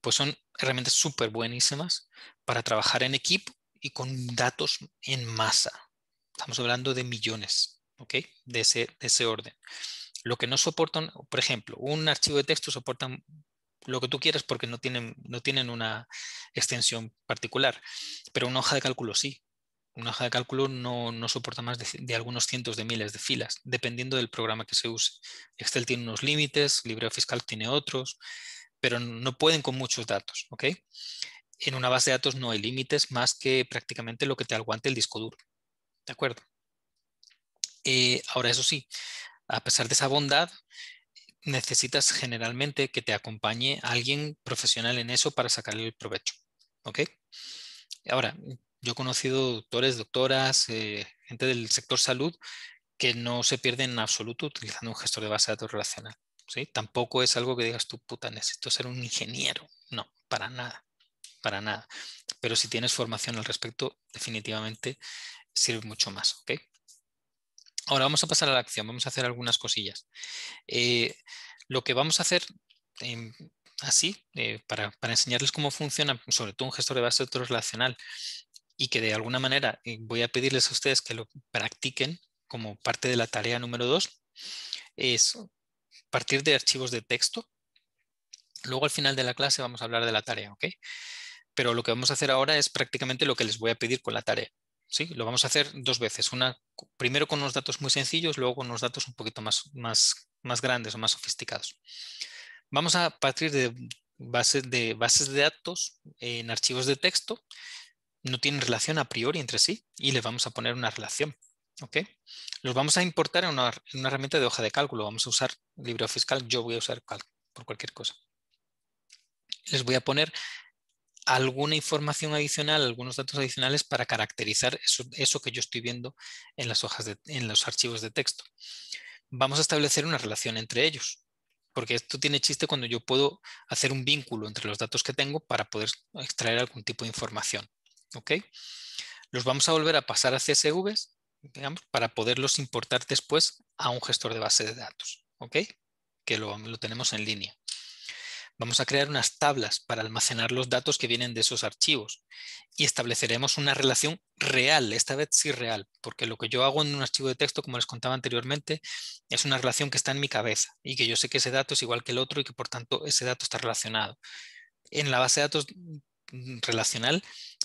pues son herramientas súper buenísimas para trabajar en equipo y con datos en masa. Estamos hablando de millones, ¿ok? De ese, orden. Lo que no soportan, por ejemplo, un archivo de texto soportan lo que tú quieras porque no tienen, no tienen una extensión particular, pero una hoja de cálculo sí una hoja de cálculo no, soporta más de, algunos cientos de miles de filas, dependiendo del programa que se use. Excel tiene unos límites, LibreOffice Calc tiene otros, pero no pueden con muchos datos. ¿ok? En una base de datos no hay límites más que prácticamente lo que te aguante el disco duro. ¿De acuerdo? Eh, ahora, eso sí, a pesar de esa bondad, necesitas generalmente que te acompañe alguien profesional en eso para sacarle el provecho. ¿Ok? Ahora, yo he conocido doctores, doctoras, eh, gente del sector salud que no se pierden en absoluto utilizando un gestor de base de datos relacional. ¿sí? Tampoco es algo que digas tú, puta, necesito ser un ingeniero. No, para nada, para nada. Pero si tienes formación al respecto, definitivamente sirve mucho más. ¿okay? Ahora vamos a pasar a la acción, vamos a hacer algunas cosillas. Eh, lo que vamos a hacer... Em, así, eh, para, para, enseñarles cómo funciona, sobre todo un gestor de base de datos relacional, y que de alguna manera eh, voy a pedirles a ustedes que lo practiquen como parte de la tarea número dos, es partir de archivos de texto. Luego al final de la clase vamos a hablar de la tarea, ¿ok? Pero lo que vamos a hacer ahora es prácticamente lo que les voy a pedir con la tarea. ¿sí? Lo vamos a hacer dos veces, una, primero con unos datos muy sencillos, luego con unos datos un poquito más, más, más grandes o más sofisticados. Vamos a partir de bases de, bases de datos en archivos de texto no tienen relación a priori entre sí y les vamos a poner una relación. ¿ok? Los vamos a importar en una, herramienta de hoja de cálculo. Vamos a usar libro Fiscal, yo voy a usar por cualquier cosa. Les voy a poner alguna información adicional, algunos datos adicionales para caracterizar eso, que yo estoy viendo en las hojas, en los archivos de texto. Vamos a establecer una relación entre ellos porque esto tiene chiste cuando yo puedo hacer un vínculo entre los datos que tengo para poder extraer algún tipo de información. Los vamos a volver a pasar a csv para poderlos importar después a un gestor de base de datos, Que lo, lo tenemos en línea. Vamos a crear unas tablas para almacenar los datos que vienen de esos archivos y estableceremos una relación real, esta vez sí real, porque lo que yo hago en un archivo de texto, como les contaba anteriormente, es una relación que está en mi cabeza y que yo sé que ese dato es igual que el otro y que por tanto ese dato está relacionado. En la base de datos Mm, relacional,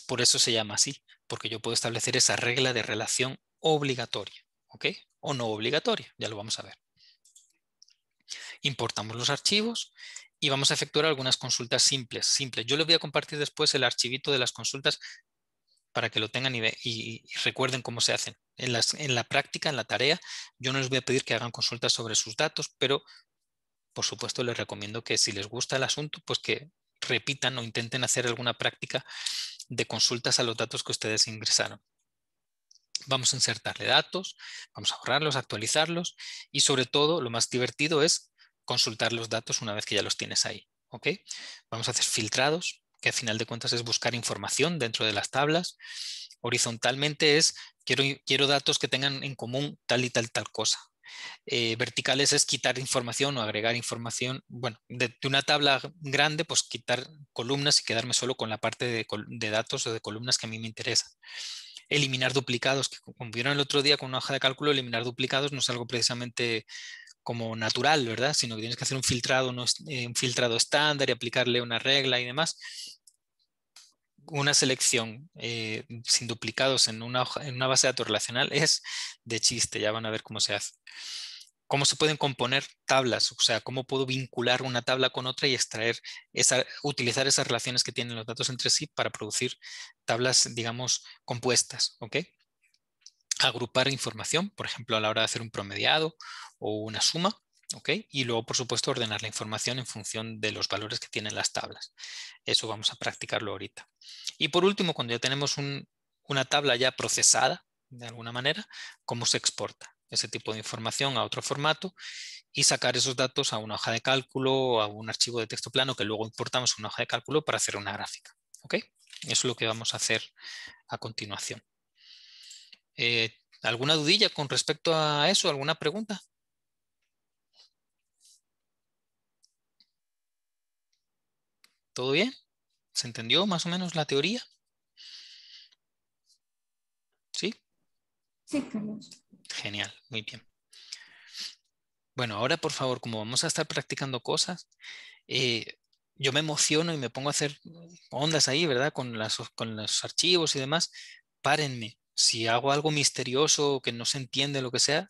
por eso se llama así, porque yo puedo establecer esa regla de relación obligatoria, ¿ok? O no obligatoria, ya lo vamos a ver. Importamos los archivos y vamos a efectuar algunas consultas simples. simples. Yo les voy a compartir después el archivito de las consultas para que lo tengan y, recuerden cómo se hacen. En, en la práctica, en la tarea, yo no les voy a pedir que hagan consultas sobre sus datos, pero por supuesto les recomiendo que si les gusta el asunto, pues que repitan o intenten hacer alguna práctica de consultas a los datos que ustedes ingresaron. Vamos a insertarle datos, vamos a ahorrarlos, actualizarlos y sobre todo lo más divertido es consultar los datos una vez que ya los tienes ahí. ¿ok? Vamos a hacer filtrados, que al final de cuentas es buscar información dentro de las tablas. Horizontalmente es quiero, quiero datos que tengan en común tal y tal tal cosa. Eh, verticales es quitar información o agregar información. Bueno, de, una tabla grande, pues quitar columnas y quedarme solo con la parte de, datos o de columnas que a mí me interesa eliminar duplicados, que como vieron el otro día con una hoja de cálculo, eliminar duplicados no es algo precisamente como natural, ¿verdad? Sino que tienes que hacer un filtrado, eh, un filtrado estándar y aplicarle una regla y demás una selección eh, sin duplicados en una, en una base de datos relacional es de chiste, ya van a ver cómo se hace. Cómo se pueden componer tablas, o sea, cómo puedo vincular una tabla con otra y extraer, esa, utilizar esas relaciones que tienen los datos entre sí para producir tablas, digamos, compuestas, ¿ok? Agrupar información, por ejemplo, a la hora de hacer un promediado o una suma, y luego, por supuesto, ordenar la información en función de los valores que tienen las tablas. Eso vamos a practicarlo ahorita. Y por último, cuando ya tenemos una tabla ya procesada, de alguna manera, cómo se exporta ese tipo de información a otro formato y sacar esos datos a una hoja de cálculo o a un archivo de texto plano que luego importamos a una hoja de cálculo para hacer una gráfica. Ok Eso es lo que vamos a hacer a continuación. Eh, ¿Alguna dudilla con respecto a eso? ¿Alguna pregunta? ¿Todo bien? ¿Se entendió más o menos la teoría? ¿Sí? Sí, Carlos. Genial, muy bien. Bueno, ahora por favor, como vamos a estar practicando cosas, eh, yo me emociono y me pongo a hacer ondas ahí, ¿verdad? Con, con los archivos y demás. Párenme. Si hago algo misterioso, que no se entiende, lo que sea,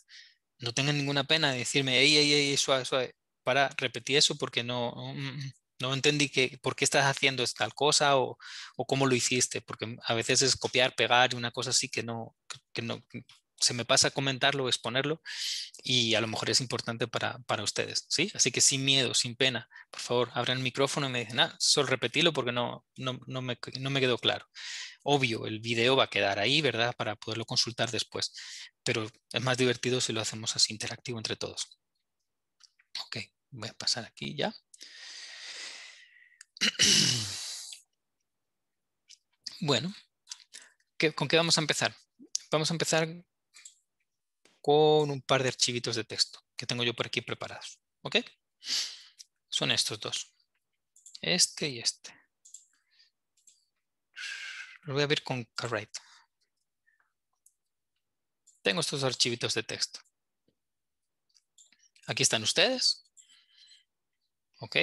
no tengan ninguna pena de decirme, ey, ey, ey, suave, suave, para repetí eso porque no, mm, mm, no entendí que, por qué estás haciendo tal cosa o, o, cómo lo hiciste, porque a veces es copiar, pegar y una cosa así que no, que no se me pasa comentarlo, exponerlo y a lo mejor es importante para, ustedes. ¿sí? Así que sin miedo, sin pena, por favor, abran el micrófono y me dicen, ah, solo repetirlo porque no, no, me, no me quedó claro. Obvio, el video va a quedar ahí, ¿verdad? Para poderlo consultar después, pero es más divertido si lo hacemos así interactivo entre todos. Ok, voy a pasar aquí ya. Bueno, ¿con qué vamos a empezar? Vamos a empezar con un par de archivitos de texto que tengo yo por aquí preparados. ¿Ok? Son estos dos. Este y este. Lo voy a abrir con Carrite. Tengo estos archivitos de texto. Aquí están ustedes. ¿Ok?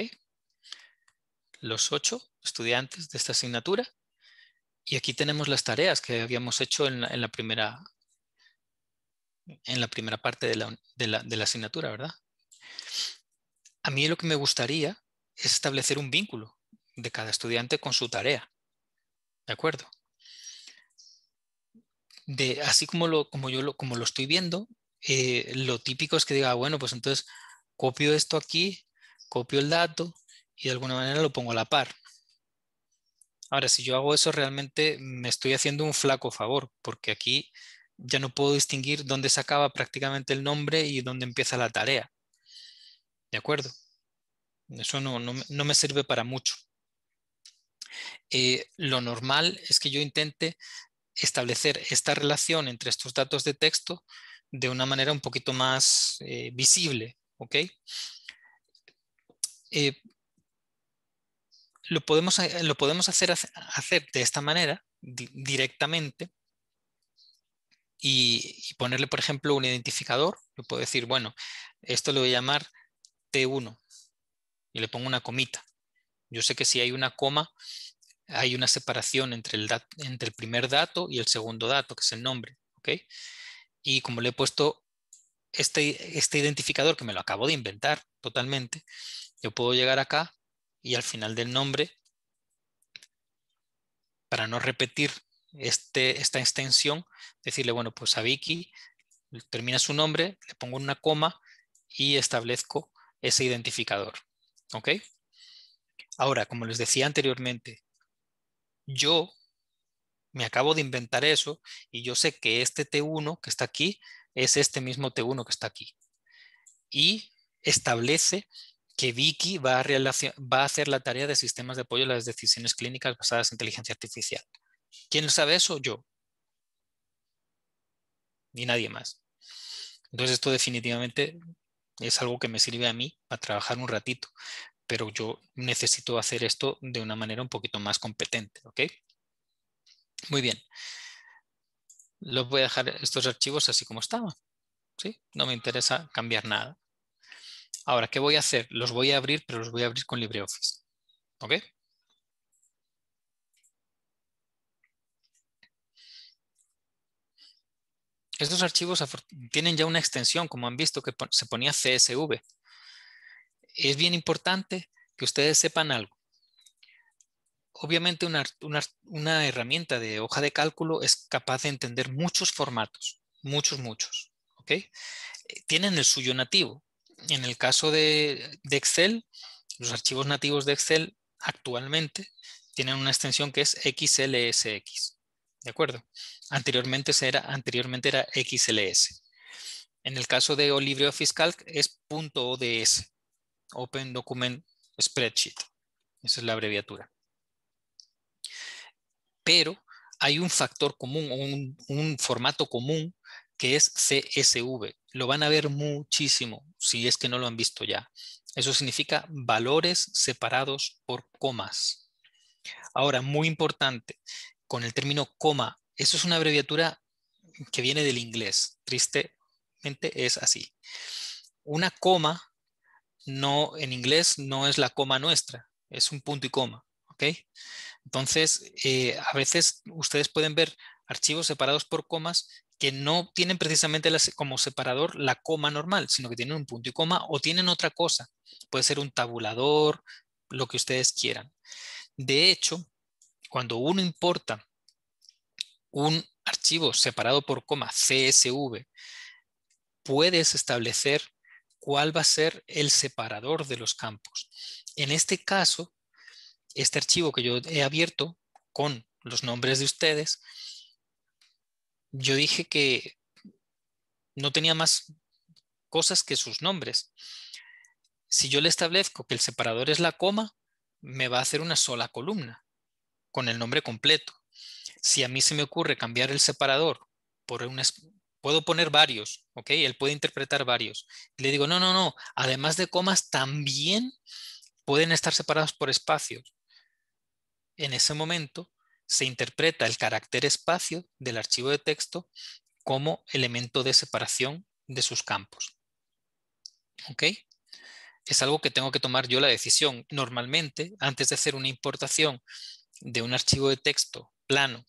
los ocho estudiantes de esta asignatura. Y aquí tenemos las tareas que habíamos hecho en la, primera, en la primera parte de la, asignatura, ¿verdad? A mí lo que me gustaría es establecer un vínculo de cada estudiante con su tarea. ¿De acuerdo? De, así como, lo, como yo como lo estoy viendo, eh, lo típico es que diga, ah, bueno, pues entonces copio esto aquí, copio el dato, y de alguna manera lo pongo a la par. Ahora, si yo hago eso, realmente me estoy haciendo un flaco favor, porque aquí ya no puedo distinguir dónde se acaba prácticamente el nombre y dónde empieza la tarea. ¿De acuerdo? Eso no, me sirve para mucho. Eh, lo normal es que yo intente establecer esta relación entre estos datos de texto de una manera un poquito más eh, visible. ¿ok? Eh, lo podemos, eh, lo podemos hacer, hacer de esta manera directamente y, ponerle, por ejemplo, un identificador. Yo puedo decir, bueno, esto lo voy a llamar T1 y le pongo una comita. Yo sé que si hay una coma, hay una separación entre el, entre el primer dato y el segundo dato, que es el nombre. ¿okay? Y como le he puesto este, este identificador, que me lo acabo de inventar totalmente, yo puedo llegar acá y al final del nombre, para no repetir este, esta extensión, decirle, bueno, pues a Vicky termina su nombre, le pongo una coma y establezco ese identificador. ¿Ok? Ahora, como les decía anteriormente, yo me acabo de inventar eso y yo sé que este T1 que está aquí es este mismo T1 que está aquí. Y establece que Vicky va a, hacer la tarea de sistemas de apoyo a las decisiones clínicas basadas en inteligencia artificial. ¿Quién sabe eso? Yo. Ni nadie más. Entonces esto definitivamente es algo que me sirve a mí para trabajar un ratito, pero yo necesito hacer esto de una manera un poquito más competente, ¿ok? Muy bien. Los voy a dejar estos archivos así como estaban, ¿sí? No me interesa cambiar nada. Ahora, ¿qué voy a hacer? Los voy a abrir, pero los voy a abrir con LibreOffice. ¿Ok? Estos archivos tienen ya una extensión, como han visto, que se ponía CSV. Es bien importante que ustedes sepan algo. Obviamente una, herramienta de hoja de cálculo es capaz de entender muchos formatos, muchos, muchos. Eh, tienen el suyo nativo, en el caso de, Excel, los archivos nativos de Excel actualmente tienen una extensión que es XLSX. ¿De acuerdo? Anteriormente era, XLS. En el caso de LibreOffice Calc es .ods, Open Document Spreadsheet. Esa es la abreviatura. Pero hay un factor común, un formato común que es CSV. Lo van a ver muchísimo si es que no lo han visto ya. Eso significa valores separados por comas. Ahora, muy importante, con el término coma, eso es una abreviatura que viene del inglés. Tristemente es así. Una coma no en inglés no es la coma nuestra, es un punto y coma. ¿ok? Entonces, eh, a veces ustedes pueden ver archivos separados por comas que no tienen precisamente como separador la coma normal, sino que tienen un punto y coma o tienen otra cosa. Puede ser un tabulador, lo que ustedes quieran. De hecho, cuando uno importa un archivo separado por coma CSV, puedes establecer cuál va a ser el separador de los campos. En este caso, este archivo que yo he abierto con los nombres de ustedes, yo dije que no tenía más cosas que sus nombres. Si yo le establezco que el separador es la coma, me va a hacer una sola columna con el nombre completo. Si a mí se me ocurre cambiar el separador por Puedo poner varios, ¿ok? Él puede interpretar varios. Le digo, no, no, no, además de comas también pueden estar separados por espacios. En ese momento se interpreta el carácter espacio del archivo de texto como elemento de separación de sus campos. ¿Ok? Es algo que tengo que tomar yo la decisión. Normalmente, antes de hacer una importación de un archivo de texto plano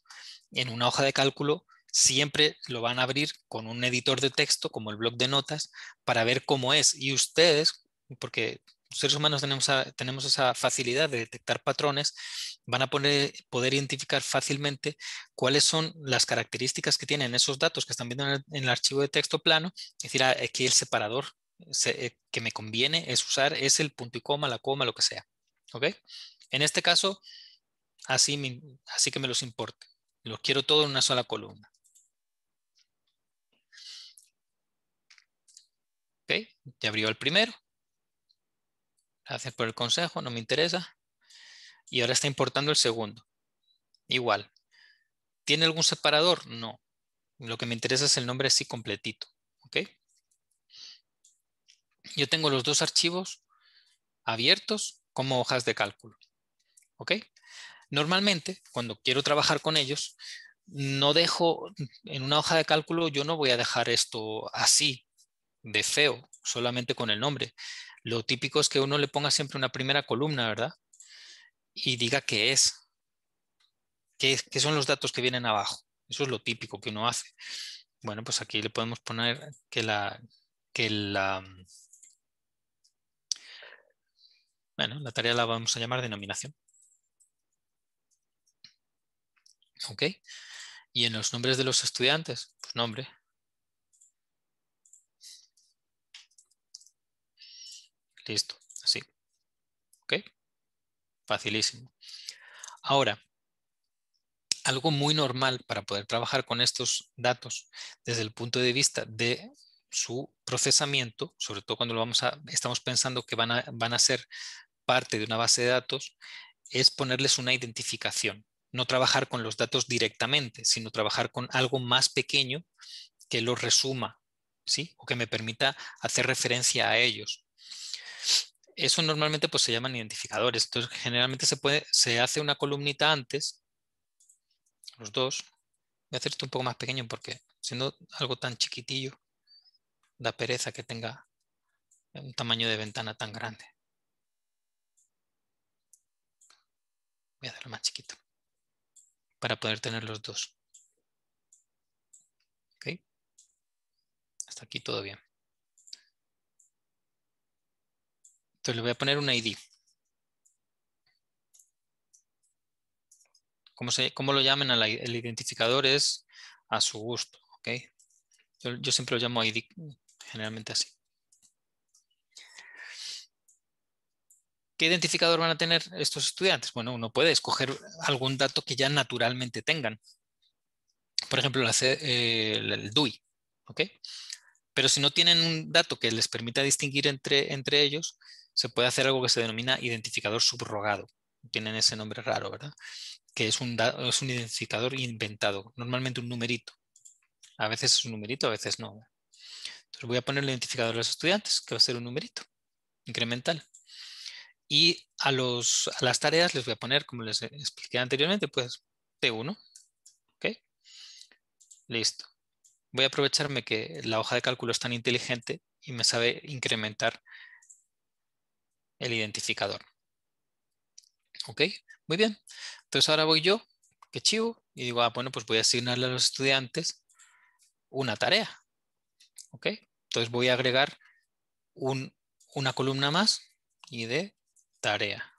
en una hoja de cálculo, siempre lo van a abrir con un editor de texto como el blog de notas para ver cómo es. Y ustedes, porque los seres humanos tenemos, tenemos esa facilidad de detectar patrones, van a poder identificar fácilmente cuáles son las características que tienen esos datos que están viendo en el, archivo de texto plano, es decir, ah, aquí el separador eh, que me conviene es usar es el punto y coma, la coma, lo que sea. ¿Ok? En este caso, así, así que me los importe. Los quiero todo en una sola columna. ¿Ok? Ya abrió el primero. Gracias por el consejo, no me interesa. Y ahora está importando el segundo. Igual. ¿Tiene algún separador? No. Lo que me interesa es el nombre así completito. ¿Ok? Yo tengo los dos archivos abiertos como hojas de cálculo. ¿Ok? Normalmente, cuando quiero trabajar con ellos, no dejo, en una hoja de cálculo yo no voy a dejar esto así, de feo, solamente con el nombre, lo típico es que uno le ponga siempre una primera columna, ¿verdad? Y diga qué es. ¿Qué, son los datos que vienen abajo? Eso es lo típico que uno hace. Bueno, pues aquí le podemos poner que la... Que la bueno, la tarea la vamos a llamar denominación. ¿Ok? Y en los nombres de los estudiantes, pues nombre, Listo, así. ¿Ok? Facilísimo. Ahora, algo muy normal para poder trabajar con estos datos desde el punto de vista de su procesamiento, sobre todo cuando lo vamos a, estamos pensando que van a, van a ser parte de una base de datos, es ponerles una identificación. No trabajar con los datos directamente, sino trabajar con algo más pequeño que los resuma ¿sí? o que me permita hacer referencia a ellos eso normalmente pues, se llaman identificadores. Entonces, generalmente se, puede, se hace una columnita antes, los dos. Voy a hacer esto un poco más pequeño porque siendo algo tan chiquitillo, da pereza que tenga un tamaño de ventana tan grande. Voy a hacerlo más chiquito para poder tener los dos. Hasta aquí todo bien. le voy a poner un ID. ¿Cómo se, lo llamen el identificador es a su gusto. ¿okay? Yo, siempre lo llamo ID generalmente así. ¿Qué identificador van a tener estos estudiantes? Bueno, uno puede escoger algún dato que ya naturalmente tengan. Por ejemplo, eh, el DUI. ¿okay? Pero si no tienen un dato que les permita distinguir entre, entre ellos, se puede hacer algo que se denomina identificador subrogado. Tienen ese nombre raro, ¿verdad? Que es un, es un identificador inventado, normalmente un numerito. A veces es un numerito, a veces no. Entonces voy a poner el identificador de los estudiantes, que va a ser un numerito incremental. Y a, a las tareas les voy a poner, como les expliqué anteriormente, pues T1. okay Listo. Voy a aprovecharme que la hoja de cálculo es tan inteligente y me sabe incrementar el identificador. ¿Ok? Muy bien. Entonces ahora voy yo, que chivo, y digo, ah, bueno, pues voy a asignarle a los estudiantes una tarea. ¿Ok? Entonces voy a agregar una columna más y de tarea.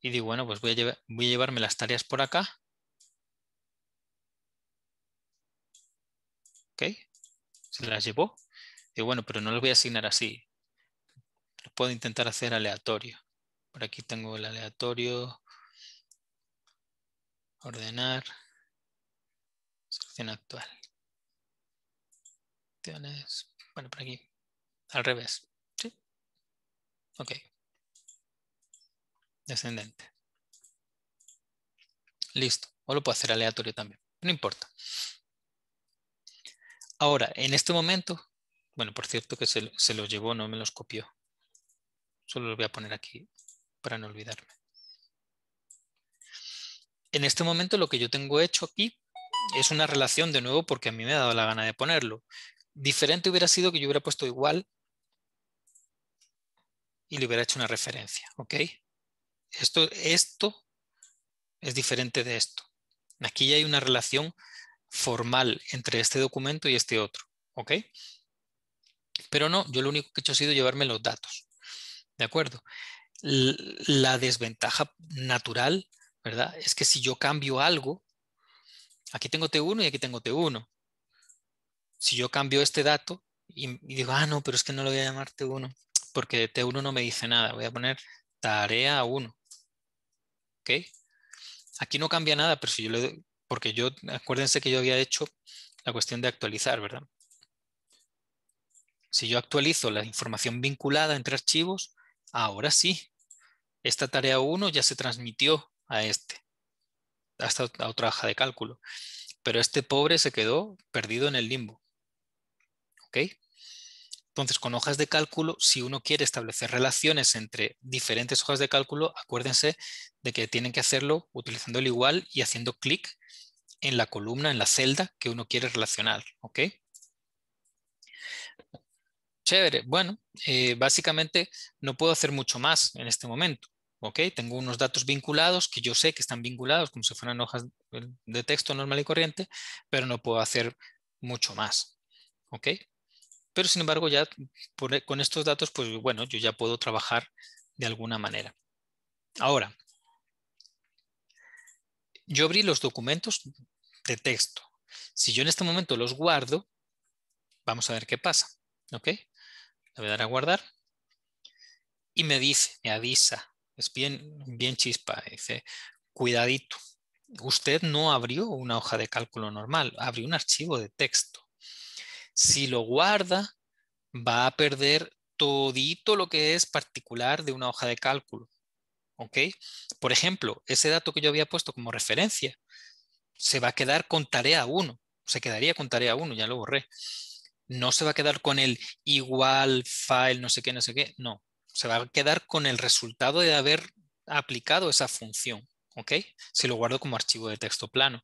Y digo, bueno, pues voy a, llevarme las tareas por acá. ¿Ok? Se las llevó. Digo, bueno, pero no las voy a asignar así. Lo puedo intentar hacer aleatorio. Por aquí tengo el aleatorio. Ordenar. Selección actual. Bueno, por aquí. Al revés. ¿Sí? Ok. Descendente. Listo. O lo puedo hacer aleatorio también. No importa. Ahora, en este momento, bueno, por cierto que se, se los llevó, no me los copió. Solo lo voy a poner aquí para no olvidarme. En este momento lo que yo tengo hecho aquí es una relación de nuevo porque a mí me ha dado la gana de ponerlo. Diferente hubiera sido que yo hubiera puesto igual y le hubiera hecho una referencia. Esto, esto es diferente de esto. Aquí ya hay una relación formal entre este documento y este otro. Pero no, yo lo único que he hecho ha sido llevarme los datos. ¿De acuerdo? La desventaja natural, ¿verdad? Es que si yo cambio algo, aquí tengo T1 y aquí tengo T1. Si yo cambio este dato y, digo, ah, no, pero es que no lo voy a llamar T1 porque T1 no me dice nada. Voy a poner tarea 1. ¿Ok? Aquí no cambia nada, pero si yo le doy, porque yo, acuérdense que yo había hecho la cuestión de actualizar, ¿verdad? Si yo actualizo la información vinculada entre archivos, Ahora sí, esta tarea 1 ya se transmitió a este, a esta a otra hoja de cálculo, pero este pobre se quedó perdido en el limbo. ¿Ok? Entonces, con hojas de cálculo, si uno quiere establecer relaciones entre diferentes hojas de cálculo, acuérdense de que tienen que hacerlo utilizando el igual y haciendo clic en la columna, en la celda que uno quiere relacionar. ¿ok? Chévere. Bueno, eh, básicamente no puedo hacer mucho más en este momento. ¿ok? Tengo unos datos vinculados que yo sé que están vinculados como si fueran hojas de texto normal y corriente, pero no puedo hacer mucho más, ¿ok? Pero sin embargo ya e, con estos datos, pues bueno, yo ya puedo trabajar de alguna manera. Ahora, yo abrí los documentos de texto. Si yo en este momento los guardo, vamos a ver qué pasa, ¿ok? Le voy a dar a guardar. Y me dice, me avisa. Es bien, bien chispa. Dice, cuidadito. Usted no abrió una hoja de cálculo normal, abrió un archivo de texto. Si lo guarda, va a perder todito lo que es particular de una hoja de cálculo. ¿Ok? Por ejemplo, ese dato que yo había puesto como referencia se va a quedar con tarea 1. Se quedaría con tarea 1, ya lo borré no se va a quedar con el igual file, no sé qué, no sé qué, no. Se va a quedar con el resultado de haber aplicado esa función, ¿ok? Si lo guardo como archivo de texto plano.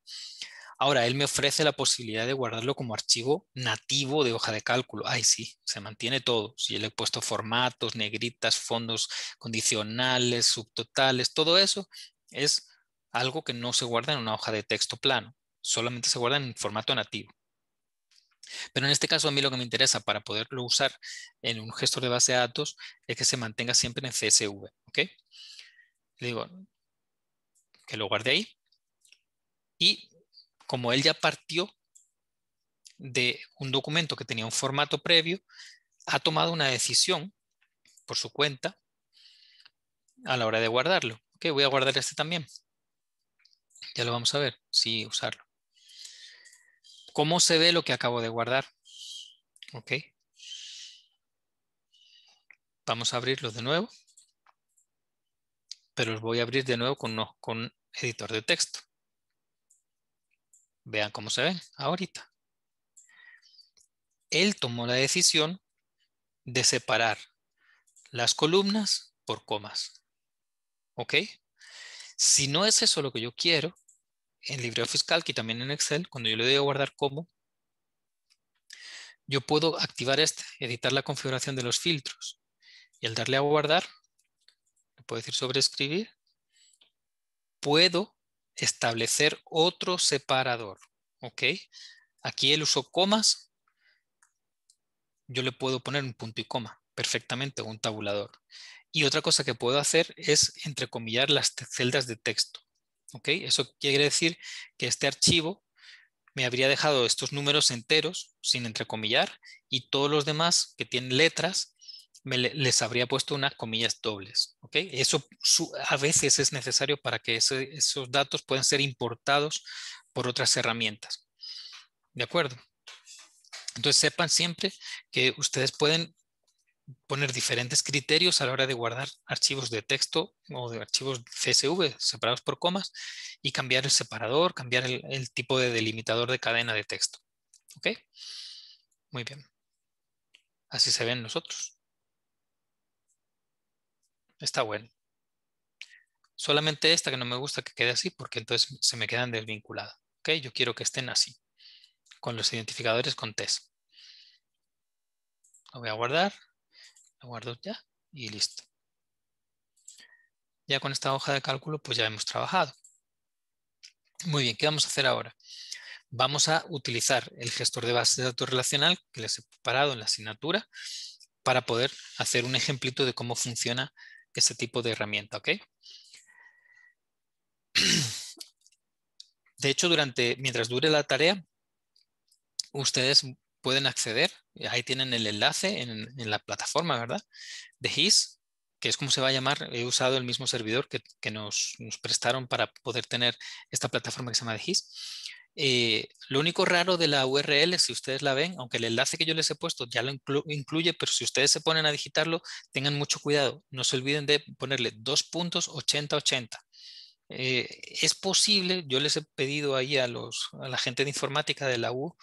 Ahora, él me ofrece la posibilidad de guardarlo como archivo nativo de hoja de cálculo. Ay, sí, se mantiene todo. Si yo le he puesto formatos, negritas, fondos condicionales, subtotales, todo eso es algo que no se guarda en una hoja de texto plano. Solamente se guarda en formato nativo. Pero en este caso a mí lo que me interesa para poderlo usar en un gestor de base de datos es que se mantenga siempre en CSV. ¿ok? Le digo que lo guarde ahí. Y como él ya partió de un documento que tenía un formato previo, ha tomado una decisión por su cuenta a la hora de guardarlo. Ok, voy a guardar este también. Ya lo vamos a ver si usarlo. ¿Cómo se ve lo que acabo de guardar? Ok. Vamos a abrirlo de nuevo. Pero los voy a abrir de nuevo con, con editor de texto. Vean cómo se ve ahorita. Él tomó la decisión de separar las columnas por comas. ¿Ok? Si no es eso lo que yo quiero, en LibreOffice Fiscal y también en Excel, cuando yo le doy a guardar como, yo puedo activar este, editar la configuración de los filtros. Y al darle a guardar, le puedo decir sobreescribir, puedo establecer otro separador. ¿ok? Aquí el uso comas, yo le puedo poner un punto y coma perfectamente, un tabulador. Y otra cosa que puedo hacer es entrecomillar las celdas de texto. ¿ok? Eso quiere decir que este archivo me habría dejado estos números enteros, sin entrecomillar, y todos los demás que tienen letras, me les habría puesto unas comillas dobles. ¿ok? Eso a veces es necesario para que esos datos puedan ser importados por otras herramientas. ¿De acuerdo? Entonces sepan siempre que ustedes pueden poner diferentes criterios a la hora de guardar archivos de texto o de archivos CSV separados por comas y cambiar el separador, cambiar el, tipo de delimitador de cadena de texto. ¿Ok? Muy bien. Así se ven nosotros. Está bueno. Solamente esta que no me gusta que quede así porque entonces se me quedan desvinculadas. ¿Ok? Yo quiero que estén así, con los identificadores con test. Lo voy a guardar guardo ya y listo. Ya con esta hoja de cálculo pues ya hemos trabajado. Muy bien, ¿qué vamos a hacer ahora? Vamos a utilizar el gestor de base de datos relacional que les he preparado en la asignatura para poder hacer un ejemplito de cómo funciona este tipo de herramienta. ¿ok? De hecho, durante, mientras dure la tarea, ustedes pueden acceder, eh, ahí tienen el enlace en, la plataforma, ¿verdad? De GIS, que es como se va a llamar, he usado el mismo servidor que, nos, prestaron para poder tener esta plataforma que se llama de GIS. Eh, lo único raro de la URL, si ustedes la ven, aunque el enlace que yo les he puesto ya lo incluye, pero si ustedes se ponen a digitarlo, tengan mucho cuidado. No se olviden de ponerle dos 2.8080. Eh, es posible, yo les he pedido ahí a, los, a la gente de informática de la U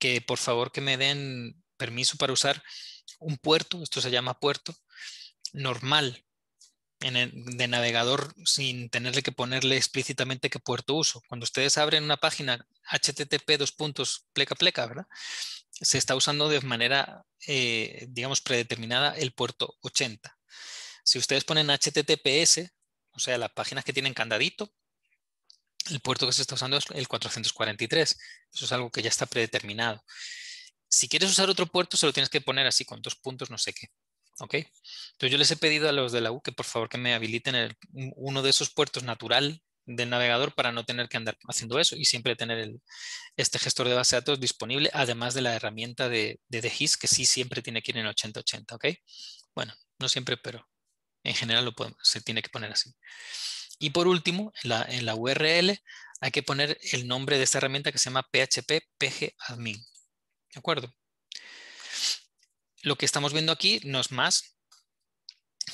que por favor que me den permiso para usar un puerto, esto se llama puerto, normal, de navegador sin tenerle que ponerle explícitamente qué puerto uso. Cuando ustedes abren una página http dos puntos pleca pleca, ¿verdad? Se está usando de manera, eh, digamos, predeterminada el puerto 80. Si ustedes ponen https, o sea, las páginas que tienen candadito, el puerto que se está usando es el 443. Eso es algo que ya está predeterminado. Si quieres usar otro puerto, se lo tienes que poner así, con dos puntos, no sé qué. ¿Ok? Entonces yo les he pedido a los de la U que por favor que me habiliten uno de esos puertos natural del navegador para no tener que andar haciendo eso y siempre tener este gestor de base de datos disponible, además de la herramienta de, de que sí siempre tiene que ir en 8080, ¿ok? Bueno, no siempre, pero en general se tiene que poner así. Y por último, en la, URL hay que poner el nombre de esta herramienta que se llama PHP PG Admin. ¿De acuerdo? Lo que estamos viendo aquí no es más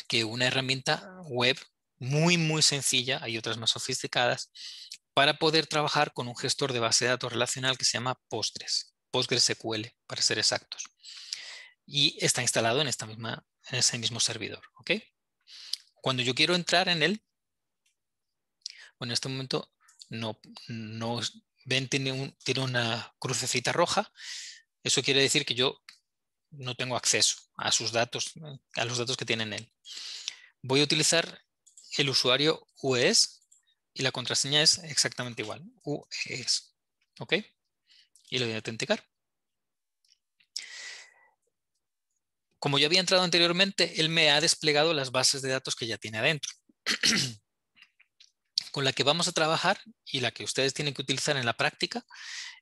que una herramienta web muy, muy sencilla, hay otras más sofisticadas, para poder trabajar con un gestor de base de datos relacional que se llama Postgres, SQL para ser exactos. Y está instalado en, esta misma, en ese mismo servidor. ¿ok? Cuando yo quiero entrar en él, en este momento no, no Ben tiene, una crucecita roja. Eso quiere decir que yo no tengo acceso a sus datos, a los datos que en él. Voy a utilizar el usuario UES y la contraseña es exactamente igual, UES. ¿Ok? Y lo voy a autenticar. Como yo había entrado anteriormente, él me ha desplegado las bases de datos que ya tiene adentro. con la que vamos a trabajar y la que ustedes tienen que utilizar en la práctica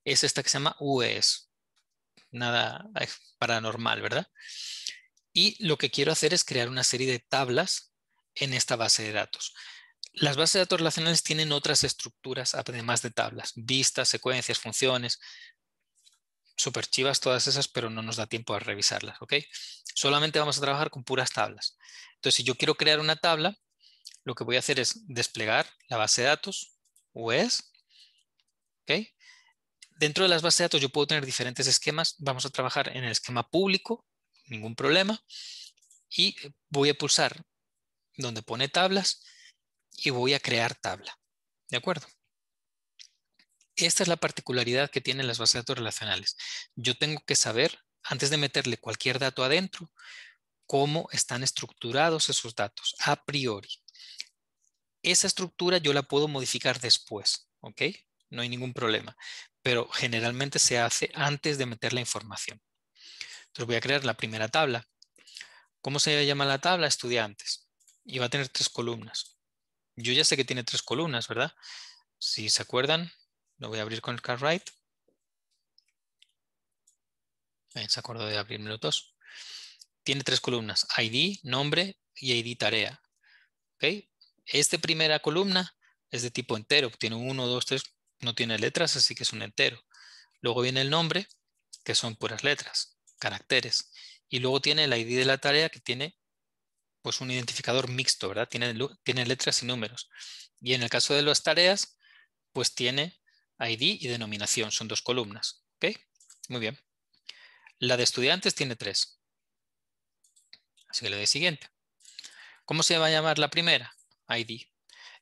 es esta que se llama UES. Nada paranormal, ¿verdad? Y lo que quiero hacer es crear una serie de tablas en esta base de datos. Las bases de datos relacionales tienen otras estructuras además de tablas, vistas, secuencias, funciones, superchivas, todas esas, pero no nos da tiempo a revisarlas, ¿ok? Solamente vamos a trabajar con puras tablas. Entonces, si yo quiero crear una tabla, lo que voy a hacer es desplegar la base de datos, US. E Dentro de las bases de datos yo puedo tener diferentes esquemas. Vamos a trabajar en el esquema público, ningún problema. Y voy a pulsar donde pone tablas y voy a crear tabla. ¿De acuerdo? Esta es la particularidad que tienen las bases de datos relacionales. Yo tengo que saber, antes de meterle cualquier dato adentro, cómo están estructurados esos datos a priori esa estructura yo la puedo modificar después, ¿ok? No hay ningún problema, pero generalmente se hace antes de meter la información. Entonces voy a crear la primera tabla. ¿Cómo se llama la tabla? Estudiantes. Y va a tener tres columnas. Yo ya sé que tiene tres columnas, ¿verdad? Si se acuerdan, lo voy a abrir con el Cartwright. Eh, se acordó de abrirme los dos. Tiene tres columnas, ID, nombre y ID tarea. ¿ok? Esta primera columna es de tipo entero, tiene uno, 2, 3, no tiene letras, así que es un entero. Luego viene el nombre, que son puras letras, caracteres. Y luego tiene el ID de la tarea, que tiene pues un identificador mixto, ¿verdad? Tiene, tiene letras y números. Y en el caso de las tareas, pues tiene ID y denominación, son dos columnas. ¿Ok? Muy bien. La de estudiantes tiene tres. Así que le doy siguiente. ¿Cómo se va a llamar la primera? ID.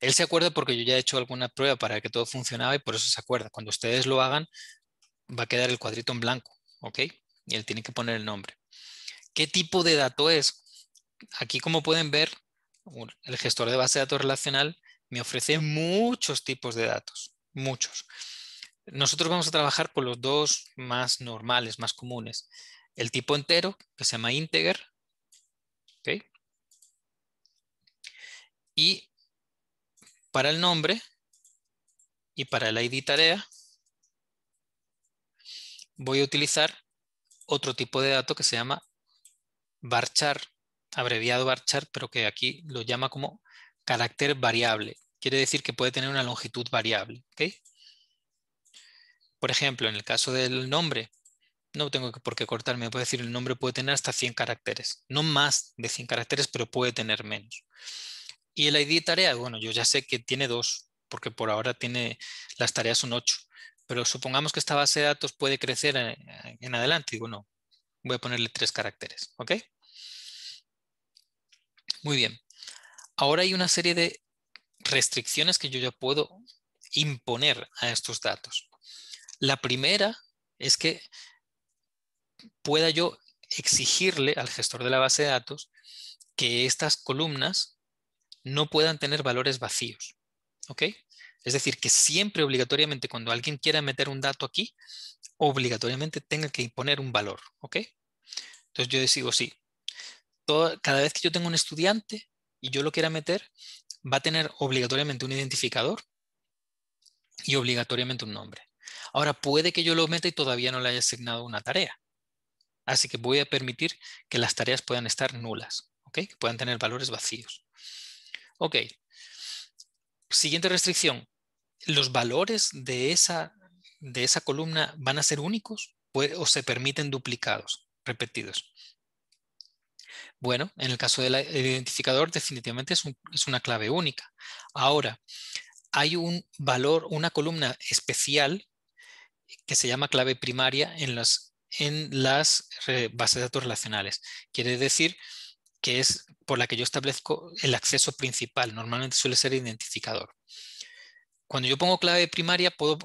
Él se acuerda porque yo ya he hecho alguna prueba para que todo funcionaba y por eso se acuerda. Cuando ustedes lo hagan, va a quedar el cuadrito en blanco, ¿ok? Y él tiene que poner el nombre. ¿Qué tipo de dato es? Aquí, como pueden ver, el gestor de base de datos relacional me ofrece muchos tipos de datos, muchos. Nosotros vamos a trabajar con los dos más normales, más comunes. El tipo entero, que se llama integer, ¿ok? Y para el nombre y para el ID tarea voy a utilizar otro tipo de dato que se llama varchar, abreviado varchar, pero que aquí lo llama como carácter variable. Quiere decir que puede tener una longitud variable. Por ejemplo, en el caso del nombre, no tengo por qué cortarme, puedo decir el nombre puede tener hasta 100 caracteres. No más de 100 caracteres, pero puede tener menos. Y el ID tarea, bueno, yo ya sé que tiene dos, porque por ahora tiene las tareas son ocho. Pero supongamos que esta base de datos puede crecer eh, en, adelante. Y no, voy a ponerle tres caracteres. ¿Ok? Muy bien. Ahora hay una serie de restricciones que yo ya puedo imponer a estos datos. La primera es que pueda yo exigirle al gestor de la base de datos que estas columnas no puedan tener valores vacíos. ¿Ok? Es decir, que siempre obligatoriamente cuando alguien quiera meter un dato aquí, obligatoriamente tenga que imponer un valor. ¿Ok? Entonces yo decido, sí, cada vez que yo tengo un estudiante y yo lo quiera meter, va a tener obligatoriamente un identificador y obligatoriamente un nombre. Ahora puede que yo lo meta y todavía no le haya asignado una tarea. Así que voy a permitir que las tareas puedan estar nulas, ¿ok? que puedan tener valores vacíos. Ok. Siguiente restricción. ¿Los valores de esa, de esa columna van a ser únicos o se permiten duplicados, repetidos? Bueno, en el caso del eh, identificador definitivamente es, una clave única. Ahora, hay un valor, una columna especial que se llama clave primaria en las, en las eh, bases de datos relacionales. Quiere decir que es por la que yo establezco el acceso principal. Normalmente suele ser identificador. Cuando yo pongo clave primaria, puedo,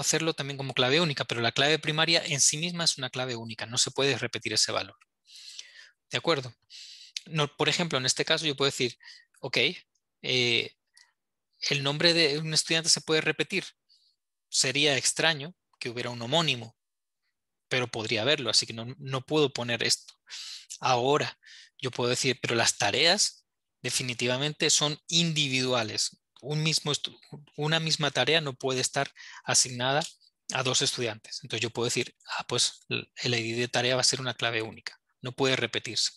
hacerlo también como clave única, pero la clave primaria en sí misma es una clave única, no se puede repetir ese valor. ¿De acuerdo? por ejemplo, en este caso yo puedo decir, ok, eh, el nombre de un estudiante se puede repetir. Sería extraño que hubiera un homónimo, pero podría haberlo, así que no puedo poner esto. Ahora, yo puedo decir, pero las tareas definitivamente son individuales. Un mismo una misma tarea no puede estar asignada a dos estudiantes. Entonces yo puedo decir, ah, pues el ID de tarea va a ser una clave única, no puede repetirse.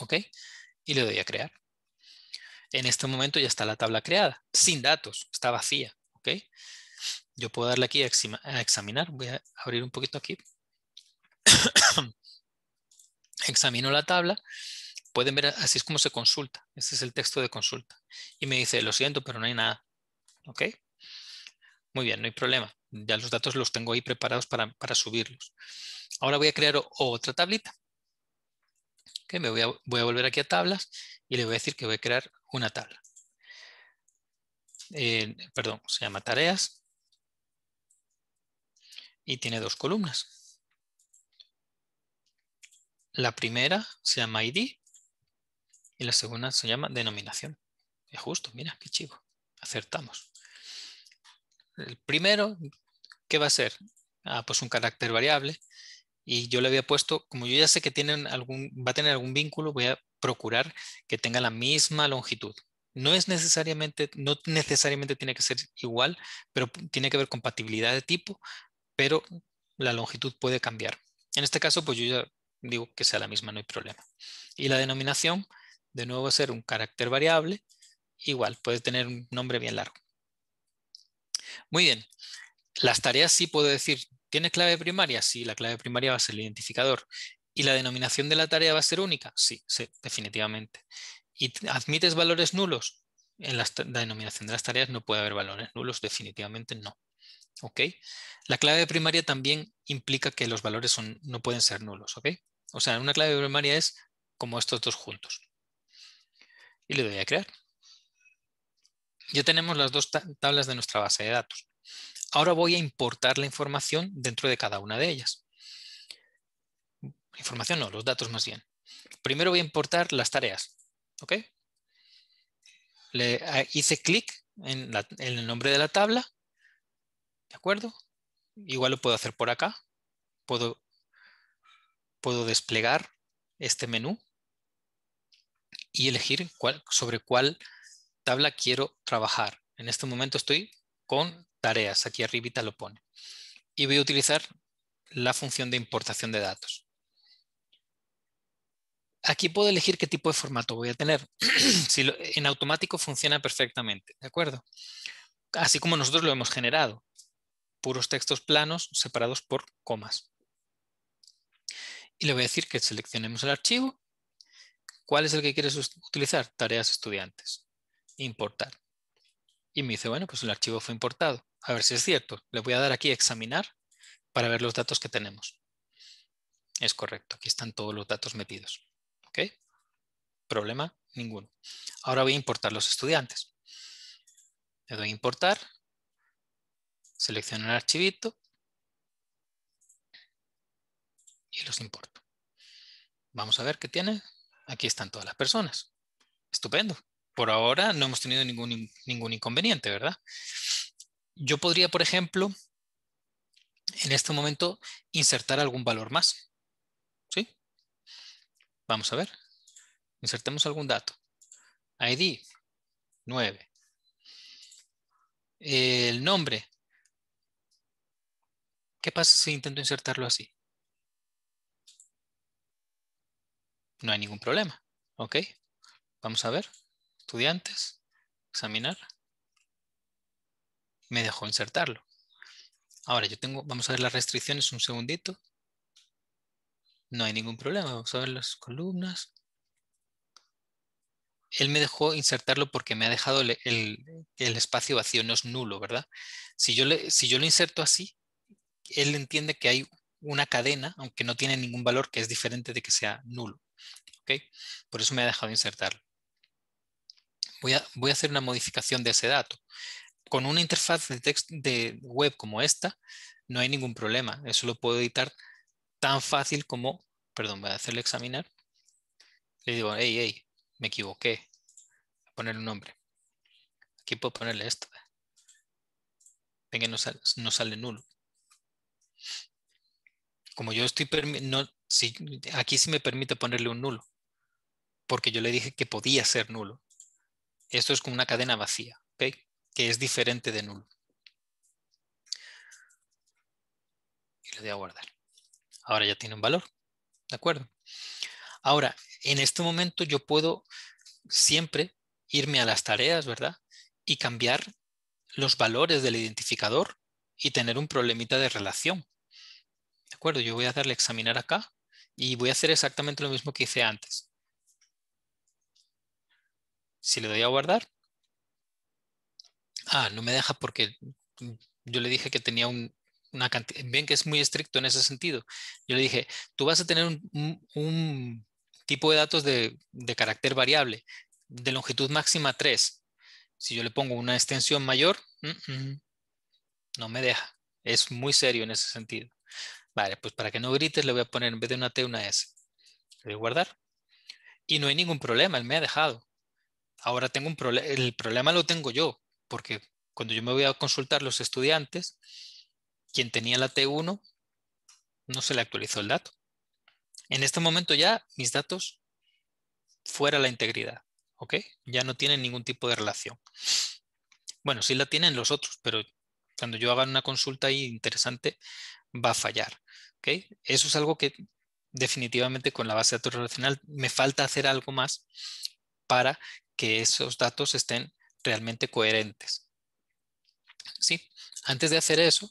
¿Ok? Y le doy a crear. En este momento ya está la tabla creada, sin datos, está vacía. ¿Ok? Yo puedo darle aquí a examinar, voy a abrir un poquito aquí. Examino la tabla, pueden ver, así es como se consulta, este es el texto de consulta. Y me dice, lo siento, pero no hay nada. ¿Ok? Muy bien, no hay problema. Ya los datos los tengo ahí preparados para, subirlos. Ahora voy a crear otra tablita. me voy a, voy a, volver aquí a tablas y le voy a decir que voy a crear una tabla. perdón, se llama tareas. Y tiene dos columnas. La primera se llama ID y la segunda se llama denominación. Es justo, mira, qué chivo. Acertamos. El primero, ¿qué va a ser? Ah, pues un carácter variable. Y yo le había puesto, como yo ya sé que tienen algún, va a tener algún vínculo, voy a procurar que tenga la misma longitud. No es necesariamente, no necesariamente tiene que ser igual, pero tiene que haber compatibilidad de tipo, pero la longitud puede cambiar. En este caso, pues yo ya digo que sea la misma, no hay problema. Y la denominación, de nuevo, va a ser un carácter variable, igual, puede tener un nombre bien largo. Muy bien, las tareas sí puedo decir, ¿tiene clave primaria? Sí, la clave primaria va a ser el identificador. ¿Y la denominación de la tarea va a ser única? sí definitivamente. ¿Y admites valores nulos? En la denominación de las tareas no puede haber valores nulos, definitivamente no. ¿ok? La clave primaria también implica que los valores son, no pueden ser nulos, ¿ok? O sea, una clave primaria es como estos dos juntos. Y le doy a crear. Ya tenemos las dos tablas de nuestra base de datos. Ahora voy a importar la información dentro de cada una de ellas. Información no, los datos más bien. Primero voy a importar las tareas. ¿Ok? Le ah, hice clic en el nombre de la tabla ¿De acuerdo? Igual lo puedo hacer por acá. Puedo, puedo desplegar este menú y elegir sobre cuál tabla quiero trabajar. En este momento estoy con tareas. Aquí arribita lo pone. Y voy a utilizar la función de importación de datos. Aquí puedo elegir qué tipo de formato voy a tener. si en automático funciona perfectamente, ¿de acuerdo? Así como nosotros lo hemos generado puros textos planos separados por comas. Y le voy a decir que seleccionemos el archivo. ¿Cuál es el que quieres utilizar? Tareas estudiantes. Importar. Y me dice, bueno, pues el archivo fue importado. A ver si es cierto. Le voy a dar aquí examinar para ver los datos que tenemos. Es correcto, aquí están todos los datos metidos. ¿Ok? Problema ninguno. Ahora voy a importar los estudiantes. Le doy a importar selecciono el archivito y los importo. Vamos a ver qué tiene. Aquí están todas las personas. Estupendo. Por ahora no hemos tenido ningún, ningún inconveniente, ¿verdad? Yo podría, por ejemplo, en este momento insertar algún valor más. ¿Sí? Vamos a ver. Insertemos algún dato. ID, 9. El nombre, ¿Qué pasa si intento insertarlo así? No hay ningún problema. ¿Ok? Vamos a ver. Estudiantes. Examinar. Me dejó insertarlo. Ahora yo tengo, vamos a ver las restricciones un segundito. No hay ningún problema. Vamos a ver las columnas. Él me dejó insertarlo porque me ha dejado el, espacio vacío, no es nulo, ¿verdad? Si yo, le, si yo lo inserto así, él entiende que hay una cadena, aunque no tiene ningún valor, que es diferente de que sea nulo. ¿Okay? Por eso me ha dejado insertarlo. Voy a, hacer una modificación de ese dato. Con una interfaz de, text, de web como esta, no hay ningún problema. Eso lo puedo editar tan fácil como, perdón, voy a hacerle examinar. Le digo, hey, hey, me equivoqué. Voy a poner un nombre. Aquí puedo ponerle esto. Ven no sale nulo como yo estoy, si, aquí sí me permite ponerle un nulo, porque yo le dije que podía ser nulo. Esto es como una cadena vacía, que es diferente de nulo. Y le doy a guardar. Ahora ya tiene un valor, ¿de acuerdo? Ahora, en este momento yo puedo siempre irme a las tareas, ¿verdad? Y cambiar los valores del identificador y tener un problemita de relación acuerdo, yo voy a darle examinar acá y voy a hacer exactamente lo mismo que hice antes. Si le doy a guardar. Ah, no me deja porque yo le dije que tenía un, una cantidad. Ven que es muy estricto en ese sentido. Yo le dije, tú vas a tener un, tipo de datos de, de carácter variable de longitud máxima 3. Si yo le pongo una extensión mayor, mm, mm, no me deja. Es muy serio en ese sentido. Vale, pues para que no grites le voy a poner en vez de una T una S. Le voy a guardar. Y no hay ningún problema, él me ha dejado. Ahora tengo un problema, el problema lo tengo yo, porque cuando yo me voy a consultar los estudiantes, quien tenía la T1 no se le actualizó el dato. En este momento ya mis datos fuera la integridad, ¿ok? Ya no tienen ningún tipo de relación. Bueno, sí la tienen los otros, pero cuando yo haga una consulta ahí interesante va a fallar. Eso es algo que definitivamente con la base de datos relacional me falta hacer algo más para que esos datos estén realmente coherentes. ¿Sí? Antes de hacer eso,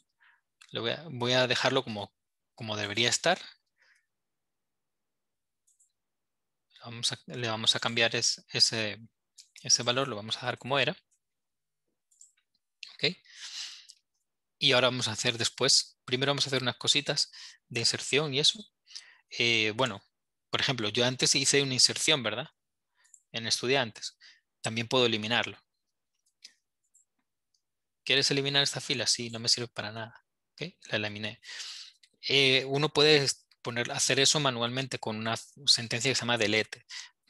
voy, a, dejarlo como, como debería estar. Vamos le vamos a cambiar ese, valor, lo vamos a dar como era. ¿Okay? Y ahora vamos a hacer después, primero vamos a hacer unas cositas de inserción y eso. Eh, bueno, por ejemplo, yo antes hice una inserción, ¿verdad? En estudiantes. También puedo eliminarlo. ¿Quieres eliminar esta fila? Sí, no me sirve para nada. La eliminé. Eh, uno puede poner, hacer eso manualmente con una sentencia que se llama delete.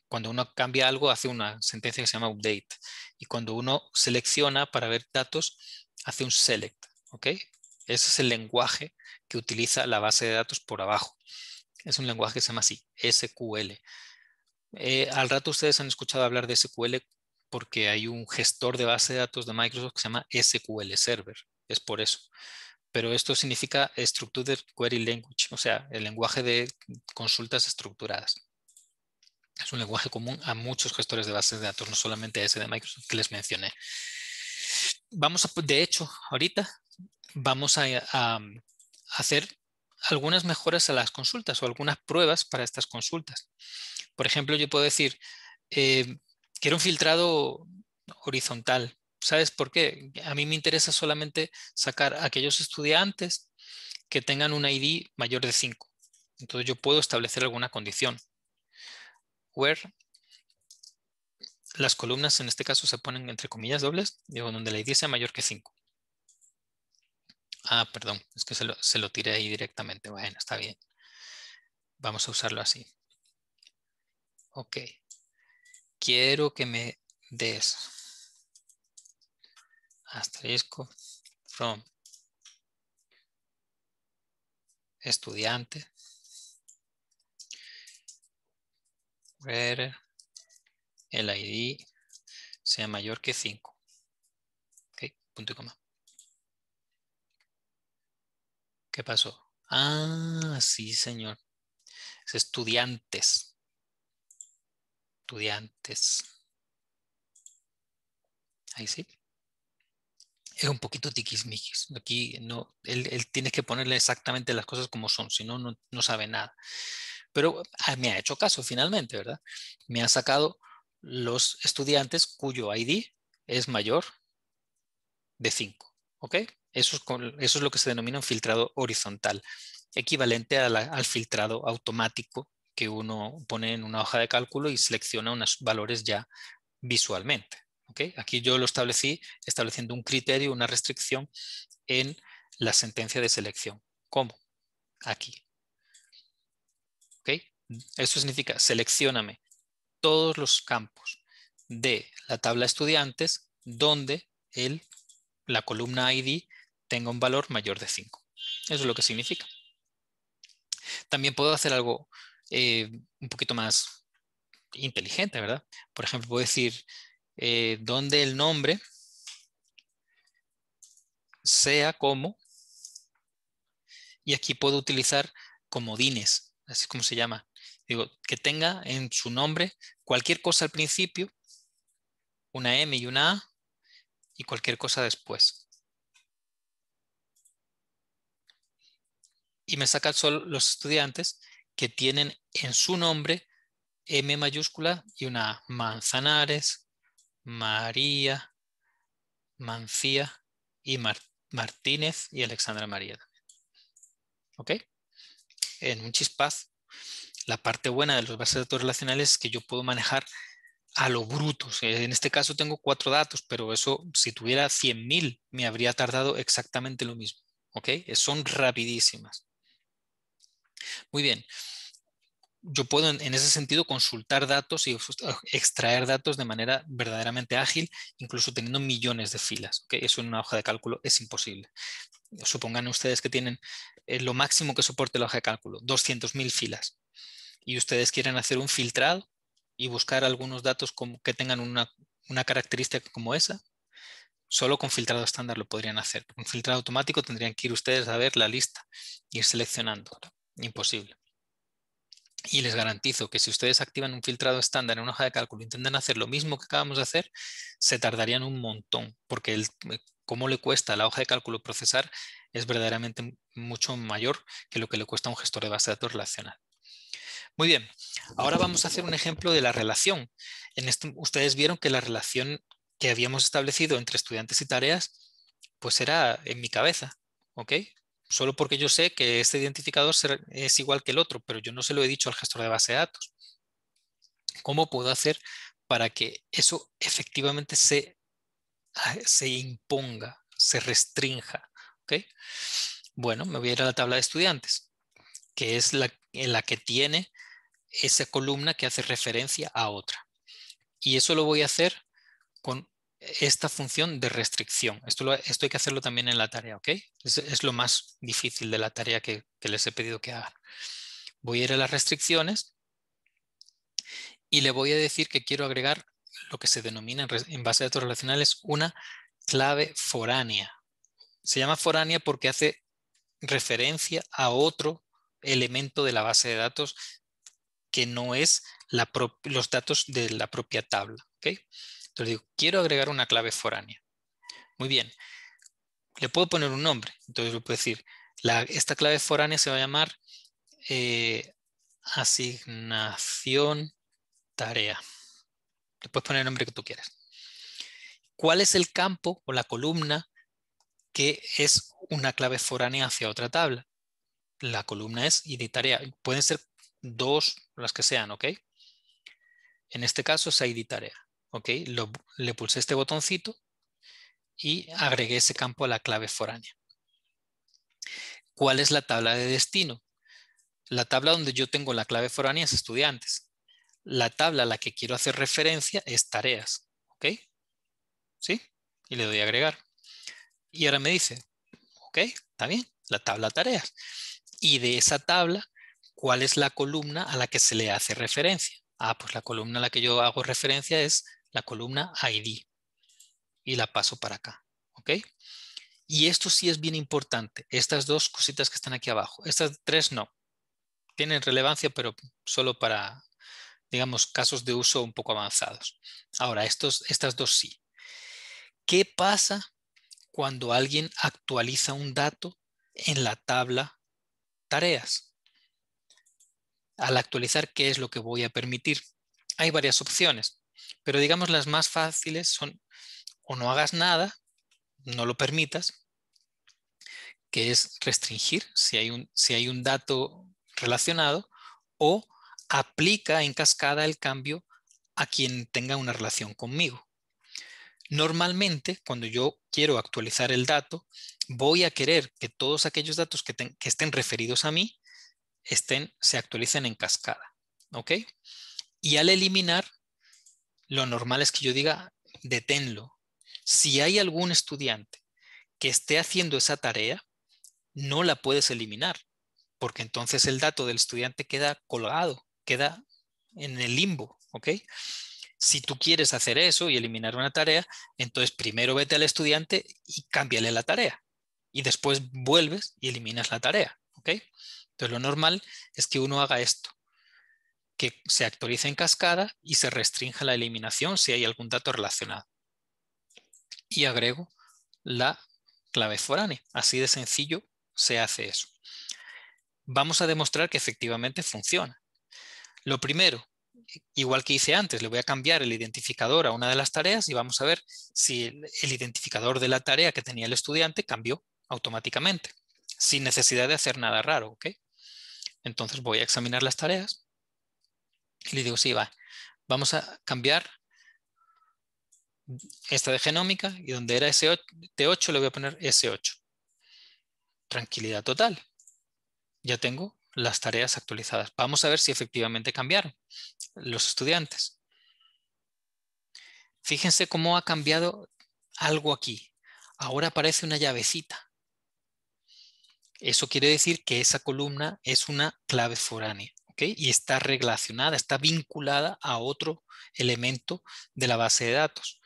Cuando uno cambia algo, hace una sentencia que se llama update. Y cuando uno selecciona para ver datos, hace un select. ¿ok? Ese es el lenguaje que utiliza la base de datos por abajo. Es un lenguaje que se llama así, SQL. Eh, al rato ustedes han escuchado hablar de SQL porque hay un gestor de base de datos de Microsoft que se llama SQL Server. Es por eso. Pero esto significa Structured Query Language, o sea, el lenguaje de consultas estructuradas. Es un lenguaje común a muchos gestores de bases de datos, no solamente a ese de Microsoft que les mencioné. Vamos a, de hecho, ahorita vamos a, hacer algunas mejoras a las consultas o algunas pruebas para estas consultas. Por ejemplo, yo puedo decir, eh, quiero un filtrado horizontal. ¿Sabes por qué? A mí me interesa solamente sacar a aquellos estudiantes que tengan un ID mayor de 5. Entonces yo puedo establecer alguna condición. Where las columnas en este caso se ponen entre comillas dobles, digo, donde la ID sea mayor que 5. Ah, perdón, es que se lo, tiré ahí directamente. Bueno, está bien. Vamos a usarlo así. Ok. Quiero que me des asterisco from estudiante where el ID sea mayor que 5. Ok. punto y coma. ¿Qué pasó? Ah, sí, señor. Es estudiantes. Estudiantes. Ahí sí. Es un poquito tiquismiquis. Aquí no, él, él tiene que ponerle exactamente las cosas como son, si no, no sabe nada. Pero ah, me ha hecho caso finalmente, ¿verdad? Me ha sacado los estudiantes cuyo ID es mayor de 5. Eso es, lo que se denomina un filtrado horizontal, equivalente al filtrado automático que uno pone en una hoja de cálculo y selecciona unos valores ya visualmente. Aquí yo lo establecí estableciendo un criterio, una restricción en la sentencia de selección. ¿Cómo? Aquí. ¿Okay? Eso significa seleccioname todos los campos de la tabla estudiantes donde el la columna ID tenga un valor mayor de 5. Eso es lo que significa. También puedo hacer algo eh, un poquito más inteligente, ¿verdad? Por ejemplo, puedo decir eh, donde el nombre sea como, y aquí puedo utilizar comodines, así como se llama. Digo, que tenga en su nombre cualquier cosa al principio, una M y una A, y cualquier cosa después. Y me saca solo los estudiantes que tienen en su nombre M mayúscula y una Manzanares, María, Mancía y Martínez y Alexandra María. ¿Ok? En un chispaz, la parte buena de los bases de datos relacionales es que yo puedo manejar a lo brutos. En este caso tengo cuatro datos, pero eso si tuviera 100.000 me habría tardado exactamente lo mismo. ¿Ok? Eh, son rapidísimas. Muy bien. Yo puedo en ese sentido consultar datos y extraer datos de manera verdaderamente ágil, incluso teniendo millones de filas. Eso en una hoja de cálculo es imposible. Supongan ustedes que tienen eh, lo máximo que soporte la hoja de cálculo, 200.000 filas. Y ustedes quieren hacer un filtrado y buscar algunos datos que tengan una, característica como esa, solo con filtrado estándar lo podrían hacer. Con filtrado automático tendrían que ir ustedes a ver la lista, ir seleccionando, Imposible. Y les garantizo que si ustedes activan un filtrado estándar en una hoja de cálculo, intentan hacer lo mismo que acabamos de hacer, se tardarían un montón, porque el, cómo le cuesta a la hoja de cálculo procesar es verdaderamente mucho mayor que lo que le cuesta a un gestor de base de datos relacional. Muy bien, ahora vamos a hacer un ejemplo de la relación. ustedes vieron que la relación que habíamos establecido entre estudiantes y tareas, pues era en mi cabeza, ¿ok? Solo porque yo sé que este identificador es igual que el otro, pero yo no se lo he dicho al gestor de base de datos. ¿Cómo puedo hacer para que eso efectivamente se, ah, se imponga, se restrinja? ¿ok? Bueno, me voy a ir a la tabla de estudiantes, que es la, en la que tiene esa columna que hace referencia a otra. Y eso lo voy a hacer con esta función de restricción. Esto, hay que hacerlo también en la tarea, ¿ok? Es, lo más difícil de la tarea que, que les he pedido que hagan. Voy a ir a las restricciones y le voy a decir que quiero agregar lo que se denomina en base de datos relacionales una clave foránea. Se llama foránea porque hace referencia a otro elemento de la base de datos que no es los datos de la propia tabla. Entonces digo, quiero agregar una clave foránea. Muy bien, le puedo poner un nombre. Entonces le puedo decir, esta clave foránea se va a llamar eh, asignación tarea. Le puedes poner el nombre que tú quieras. ¿Cuál es el campo o la columna que es una clave foránea hacia otra tabla? La columna es ID tarea. Pueden ser dos, las que sean, ¿ok? En este caso es ID tarea, ¿ok? le pulsé este botoncito y agregué ese campo a la clave foránea. ¿Cuál es la tabla de destino? La tabla donde yo tengo la clave foránea es estudiantes. La tabla a la que quiero hacer referencia es tareas, ¿ok? ¿Sí? Y le doy agregar. Y ahora me dice, ok, está bien, la tabla tareas. Y de esa tabla cuál es la columna a la que se le hace referencia. Ah, pues la columna a la que yo hago referencia es la columna ID y la paso para acá. ¿Ok? Y esto sí es bien importante. Estas dos cositas que están aquí abajo. Estas tres no. Tienen relevancia, pero solo para, digamos, casos de uso un poco avanzados. Ahora, estas dos sí. ¿Qué pasa cuando alguien actualiza un dato en la tabla tareas? al actualizar qué es lo que voy a permitir. Hay varias opciones, pero digamos las más fáciles son o no hagas nada, no lo permitas, que es restringir si hay un, si hay un dato relacionado, o aplica en cascada el cambio a quien tenga una relación conmigo. Normalmente, cuando yo quiero actualizar el dato, voy a querer que todos aquellos datos que estén referidos a mí estén, se actualicen en cascada. ¿Ok? Y al eliminar, lo normal es que yo diga, deténlo. Si hay algún estudiante que esté haciendo esa tarea, no la puedes eliminar, porque entonces el dato del estudiante queda colgado, queda en el limbo. ¿Ok? Si tú quieres hacer eso y eliminar una tarea, entonces primero vete al estudiante y cámbiale la tarea. Y después vuelves y eliminas la tarea. ¿Ok? Entonces, lo normal es que uno haga esto, que se actualice en cascada y se restrinja la eliminación si hay algún dato relacionado. Y agrego la clave foránea. Así de sencillo se hace eso. Vamos a demostrar que efectivamente funciona. Lo primero, igual que hice antes, le voy a cambiar el identificador a una de las tareas y vamos a ver si el identificador de la tarea que tenía el estudiante cambió automáticamente, sin necesidad de hacer nada raro. ¿okay? Entonces voy a examinar las tareas y le digo, sí, va, vamos a cambiar esta de genómica y donde era T8 le voy a poner S8. Tranquilidad total. Ya tengo las tareas actualizadas. Vamos a ver si efectivamente cambiaron los estudiantes. Fíjense cómo ha cambiado algo aquí. Ahora aparece una llavecita. Eso quiere decir que esa columna es una clave foránea y está relacionada, está vinculada a otro elemento de la base de datos.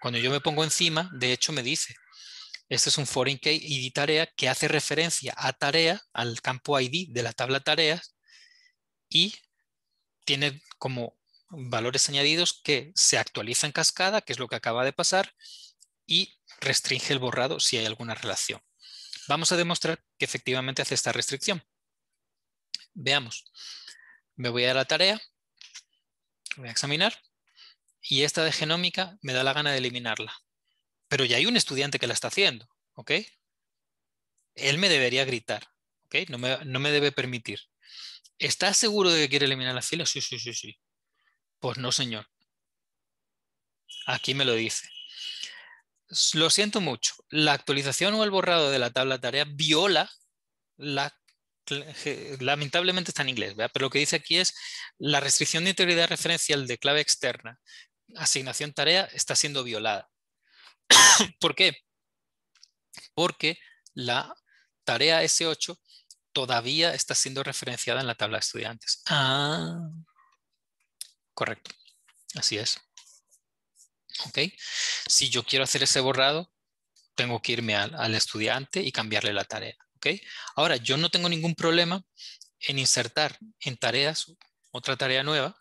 Cuando yo me pongo encima, de hecho me dice, este es un foreign key ID tarea que hace referencia a tarea, al campo ID de la tabla tareas y tiene como valores añadidos que se actualiza en cascada, que es lo que acaba de pasar, y restringe el borrado si hay alguna relación. Vamos a demostrar que efectivamente hace esta restricción. Veamos. Me voy a la tarea, voy a examinar, y esta de genómica me da la gana de eliminarla. Pero ya hay un estudiante que la está haciendo, ¿ok? Él me debería gritar, ¿ok? No me, no me debe permitir. ¿Estás seguro de que quiere eliminar la fila? Sí, sí, sí, sí. Pues no, señor. Aquí me lo dice lo siento mucho, la actualización o el borrado de la tabla de viola la lamentablemente está en inglés, pero lo que dice aquí es la restricción de integridad referencial de clave externa, asignación tarea, está siendo violada. ¿Por qué? Porque la tarea S8 todavía está siendo referenciada en la tabla de estudiantes. Ah, correcto. Así es. ¿ok? Si yo quiero hacer ese borrado, tengo que irme al, estudiante y cambiarle la tarea, ¿ok? Ahora, yo no tengo ningún problema en insertar en tareas otra tarea nueva,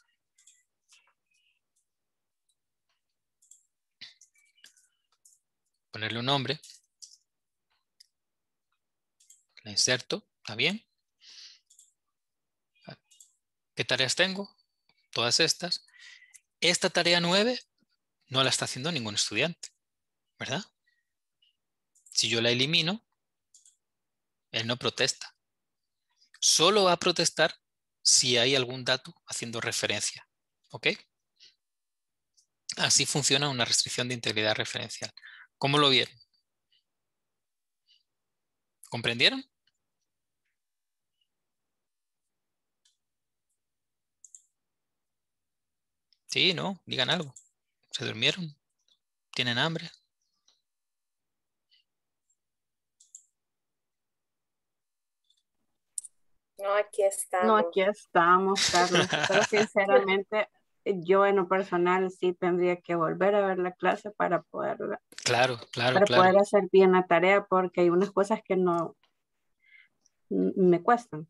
ponerle un nombre. La inserto, ¿está bien? ¿Qué tareas tengo? Todas estas. Esta tarea 9 no la está haciendo ningún estudiante, ¿verdad? Si yo la elimino, él no protesta. Solo va a protestar si hay algún dato haciendo referencia. ¿Ok? Así funciona una restricción de integridad referencial. ¿Cómo lo vieron? ¿Comprendieron? Sí, no, digan algo. ¿Se durmieron? ¿Tienen hambre? No, aquí estamos. No, aquí estamos, Carlos. Pero sinceramente, yo en lo personal sí tendría que volver a ver la clase para poder, claro, claro, poder hacer bien la tarea, porque hay unas cosas que no me cuestan.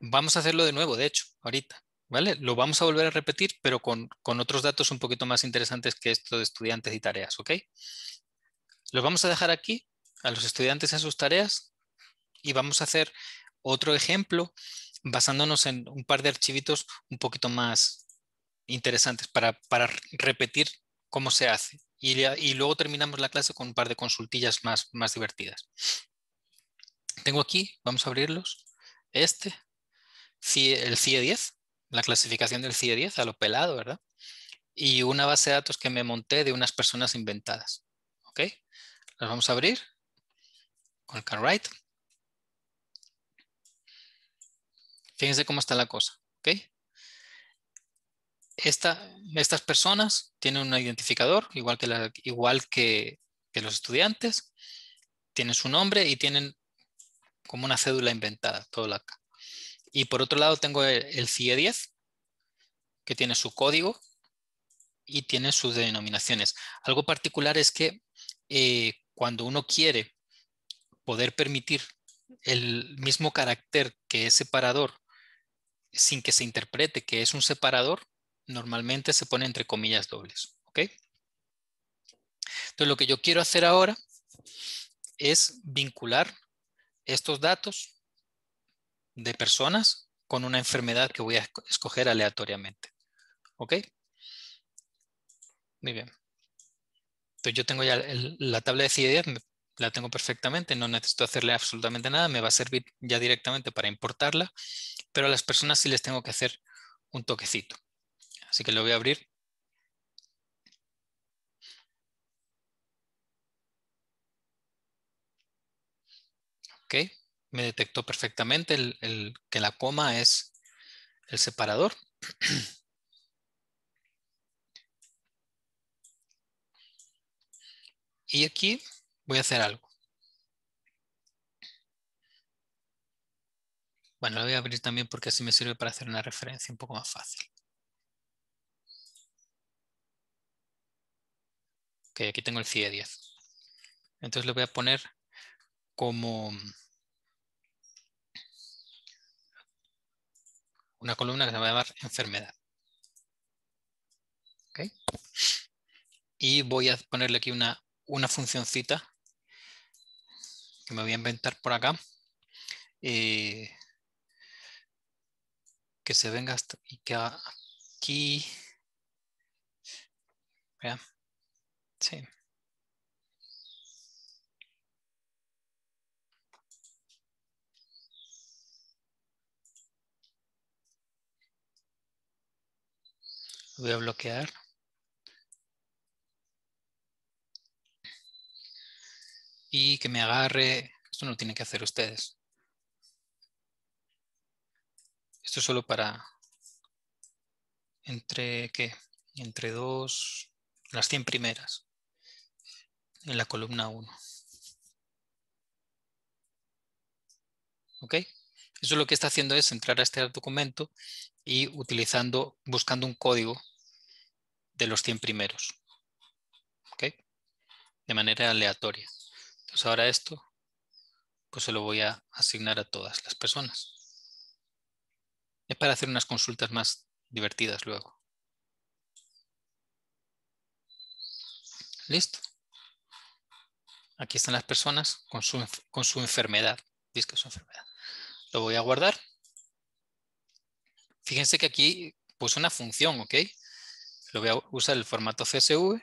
Vamos a hacerlo de nuevo, de hecho, ahorita. Lo vamos a volver a repetir, pero con, otros datos un poquito más interesantes que esto de estudiantes y tareas, ¿ok? Los vamos a dejar aquí, a los estudiantes en sus tareas, y vamos a hacer otro ejemplo basándonos en un par de archivitos un poquito más interesantes para, repetir cómo se hace. Y, luego terminamos la clase con un par de consultillas más, más divertidas. Tengo aquí, vamos a abrirlos, este, el CIE e 10, la clasificación del CIE 10 a lo pelado, ¿verdad? Y una base de datos que me monté de unas personas inventadas. ¿Ok? Las vamos a abrir con el CanWrite. Fíjense cómo está la cosa. ¿Ok? estas personas tienen un identificador, igual que, igual que, los estudiantes. Tienen su nombre y tienen como una cédula inventada, todo acá. Y por otro lado tengo el, CIE e 10, que tiene su código y tiene sus denominaciones. Algo particular es que eh, cuando uno quiere poder permitir el mismo carácter que es separador sin que se interprete que es un separador, normalmente se pone entre comillas dobles. ¿ok? Entonces lo que yo quiero hacer ahora es vincular estos datos de personas con una enfermedad que voy a escoger aleatoriamente. ¿Ok? Muy bien. Entonces yo tengo ya la tabla de CID... la tengo perfectamente, no necesito hacerle absolutamente nada, me va a servir ya directamente para importarla, pero a las personas sí les tengo que hacer un toquecito. Así que lo voy a abrir ¿Ok? me detectó perfectamente el, que la coma es el separador. Y aquí voy a hacer algo. Bueno, lo voy a abrir también porque así me sirve para hacer una referencia un poco más fácil. Ok, aquí tengo el CIE 10. Entonces lo voy a poner como una columna que se va a llamar enfermedad. Y voy a ponerle aquí una, una funcioncita que me voy a inventar por acá. Eh, que se venga hasta y que aquí. Sí. Voy a bloquear. Y que me agarre. Esto no lo tienen que hacer ustedes. Esto es solo para entre qué? Entre dos, las 100 primeras en la columna 1. ¿Ok? Eso lo que está haciendo es entrar a este documento y utilizando, buscando un código de los 100 primeros. De manera aleatoria. Entonces ahora esto, pues se lo voy a asignar a todas las personas. Es para hacer unas consultas más divertidas luego. Listo. Aquí están las personas con su, enfermedad. Dice que su enfermedad. Lo voy a guardar. Fíjense que aquí puse una función, ¿ok? Lo voy a usar el formato CSV.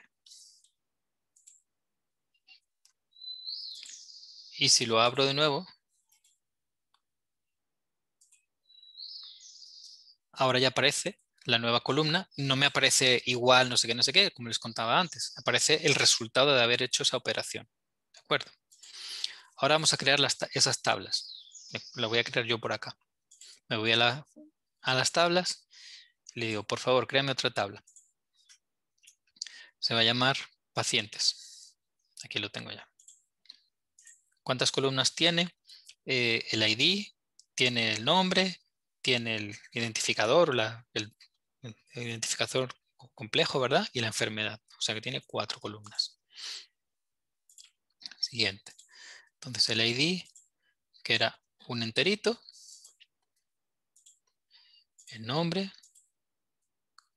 Y si lo abro de nuevo, ahora ya aparece la nueva columna. No me aparece igual, no sé qué, no sé qué, como les contaba antes. Aparece el resultado de haber hecho esa operación. ¿De acuerdo? Ahora vamos a crear esas tablas la voy a crear yo por acá. Me voy a, las tablas, le digo, por favor, créame otra tabla. Se va a llamar pacientes. Aquí lo tengo ya. ¿Cuántas columnas tiene? Eh, el ID, tiene el nombre, tiene el identificador, el identificador complejo, ¿verdad? Y la enfermedad. O sea que tiene cuatro columnas. Siguiente. Entonces el ID, que era un enterito, el nombre,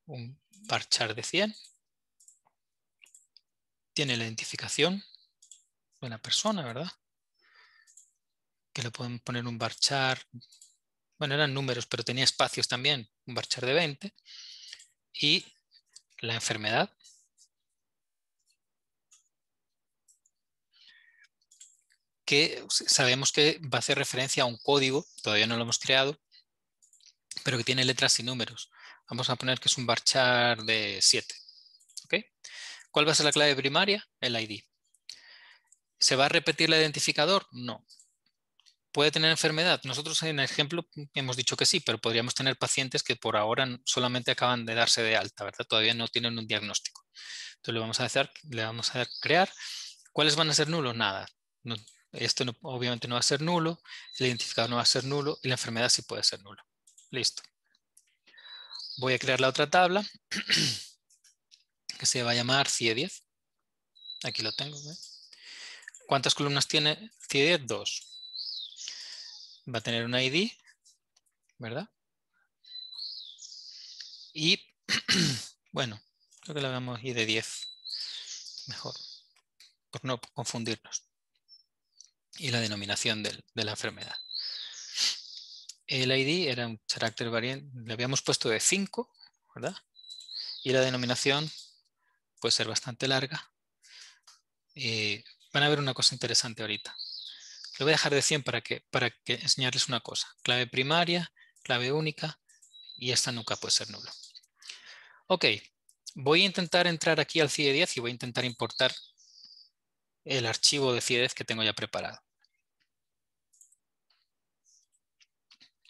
un barchar de 100, tiene la identificación de la persona, ¿verdad? Que le pueden poner un barchar, bueno, eran números, pero tenía espacios también, un barchar de 20, y la enfermedad, que sabemos que va a hacer referencia a un código, todavía no lo hemos creado, pero que tiene letras y números. Vamos a poner que es un barchar de 7. ¿Cuál va a ser la clave primaria? El ID. ¿Se va a repetir el identificador? No. ¿Puede tener enfermedad? Nosotros en el ejemplo hemos dicho que sí, pero podríamos tener pacientes que por ahora solamente acaban de darse de alta, ¿verdad? Todavía no tienen un diagnóstico. Entonces le vamos a, hacer, le vamos a crear. ¿Cuáles van a ser nulos? Nada. Esto obviamente no va a ser nulo, el identificador no va a ser nulo y la enfermedad sí puede ser nulo. Listo. Voy a crear la otra tabla que se va a llamar CIE10. Aquí lo tengo. ¿Cuántas columnas tiene CIE10? Dos. Va a tener un ID, ¿verdad? Y, bueno, creo que lo hagamos ID10. Mejor, por no confundirnos y la denominación de, la enfermedad. El ID era un carácter variante, le habíamos puesto de 5, ¿verdad? Y la denominación puede ser bastante larga. van a ver una cosa interesante ahorita. Lo voy a dejar de 100 para, que, para que enseñarles una cosa. Clave primaria, clave única y esta nunca puede ser nulo. Ok, voy a intentar entrar aquí al CIE10 y voy a intentar importar el archivo de CIE10 que tengo ya preparado.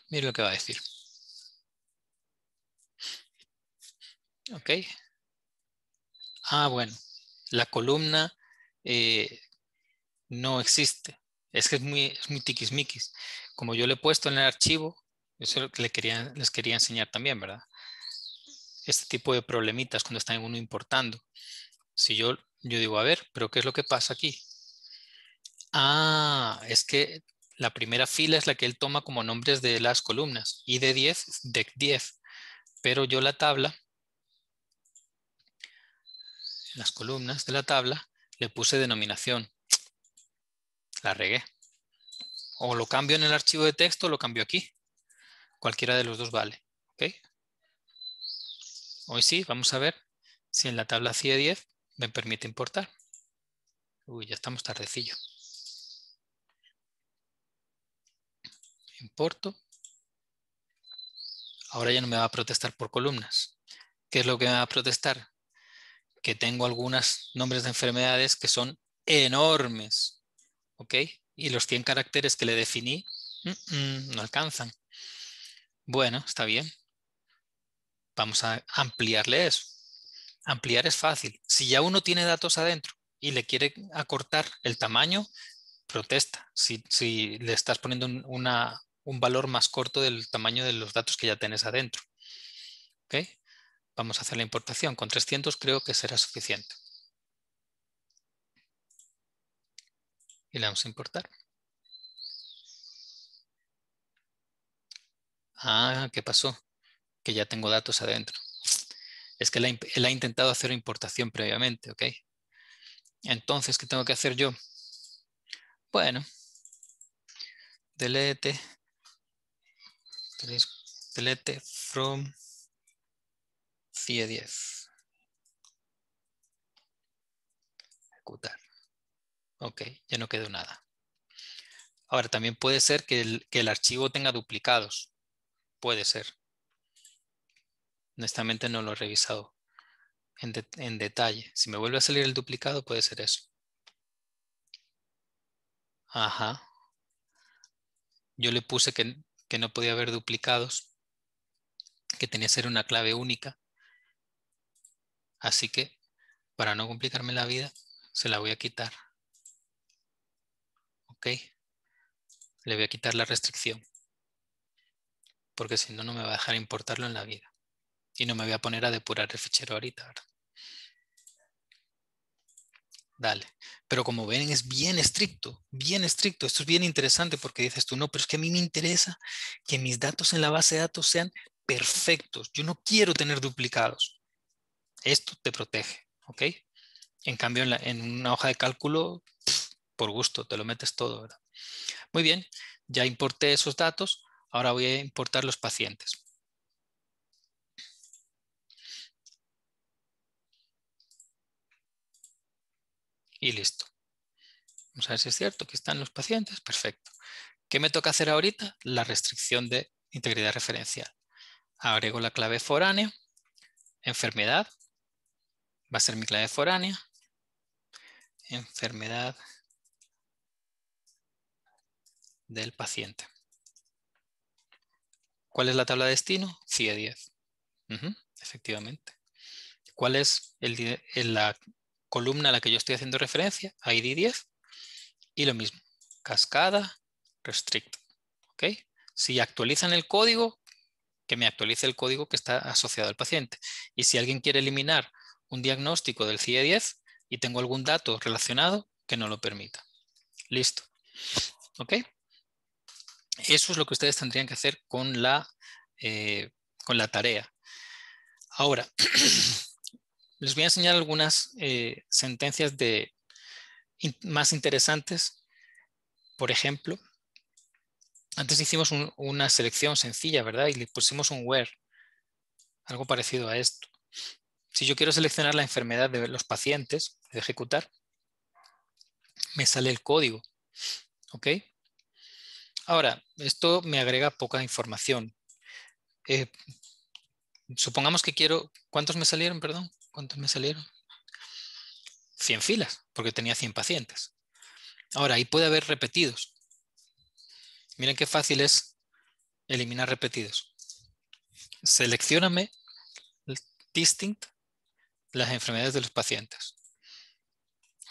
Miren lo que va a decir. Ok. Ah, bueno. La columna eh, no existe. Es que es muy, es muy tiquismiquis. Como yo le he puesto en el archivo, eso es lo que le quería, les quería enseñar también, ¿verdad? Este tipo de problemitas cuando están uno importando. Si yo, yo digo, a ver, ¿pero qué es lo que pasa aquí? Ah, es que la primera fila es la que él toma como nombres de las columnas. id de 10, DEC 10. Pero yo la tabla, las columnas de la tabla, le puse denominación. La regué. O lo cambio en el archivo de texto o lo cambio aquí. Cualquiera de los dos vale. Hoy sí, vamos a ver si en la tabla cid 10 me permite importar. Uy, ya estamos tardecillo. Importo. Ahora ya no me va a protestar por columnas. ¿Qué es lo que me va a protestar? Que tengo algunos nombres de enfermedades que son enormes. ¿Ok? Y los 100 caracteres que le definí no alcanzan. Bueno, está bien. Vamos a ampliarle eso. Ampliar es fácil. Si ya uno tiene datos adentro y le quiere acortar el tamaño, protesta si, le estás poniendo un, valor más corto del tamaño de los datos que ya tienes adentro. Vamos a hacer la importación. Con 300 creo que será suficiente. Y le vamos a importar. Ah, ¿qué pasó? Que ya tengo datos adentro. Es que él ha, él ha intentado hacer importación previamente, ¿ok? Entonces, ¿qué tengo que hacer yo? Bueno. Delete. Delete from c 10 e Ejecutar. Ok, ya no quedó nada. Ahora, también puede ser que el, archivo tenga duplicados. Puede ser. Honestamente no lo he revisado en detalle. Si me vuelve a salir el duplicado, puede ser eso. Ajá. Yo le puse que, que no podía haber duplicados, que tenía que ser una clave única. Así que, para no complicarme la vida, se la voy a quitar. ¿Ok? Le voy a quitar la restricción. Porque si no, no me va a dejar importarlo en la vida. Y no me voy a poner a depurar el fichero ahorita, Dale. Pero como ven, es bien estricto, bien estricto. Esto es bien interesante porque dices tú, no, pero es que a mí me interesa que mis datos en la base de datos sean perfectos. Yo no quiero tener duplicados. Esto te protege, ¿ok? En cambio, en, una hoja de cálculo, por gusto, te lo metes todo, ¿verdad? Muy bien, ya importé esos datos. Ahora voy a importar los pacientes. y listo. Vamos a ver si es cierto que están los pacientes, perfecto. ¿Qué me toca hacer ahorita? La restricción de integridad referencial. Agrego la clave foránea, enfermedad, va a ser mi clave foránea, enfermedad del paciente. ¿Cuál es la tabla de destino? CIE10. efectivamente. ¿Cuál es el, la columna a la que yo estoy haciendo referencia, ID 10, y lo mismo, cascada, restrict. ok, Si actualizan el código, que me actualice el código que está asociado al paciente. Y si alguien quiere eliminar un diagnóstico del CIE 10 y tengo algún dato relacionado, que no lo permita. Listo. ¿Ok? Eso es lo que ustedes tendrían que hacer con la, eh, con la tarea. Ahora, Les voy a enseñar algunas eh, sentencias de, más interesantes. Por ejemplo, antes hicimos una selección sencilla, ¿verdad? Y le pusimos un where, algo parecido a esto. Si yo quiero seleccionar la enfermedad de los pacientes, de ejecutar, me sale el código. ¿Ok? Ahora, esto me agrega poca información. Eh, supongamos que quiero... ¿Cuántos me salieron, perdón? ¿Cuántos me salieron? 100 filas, porque tenía 100 pacientes. Ahora, ahí puede haber repetidos. Miren qué fácil es eliminar repetidos. Seleccioname distinct las enfermedades de los pacientes.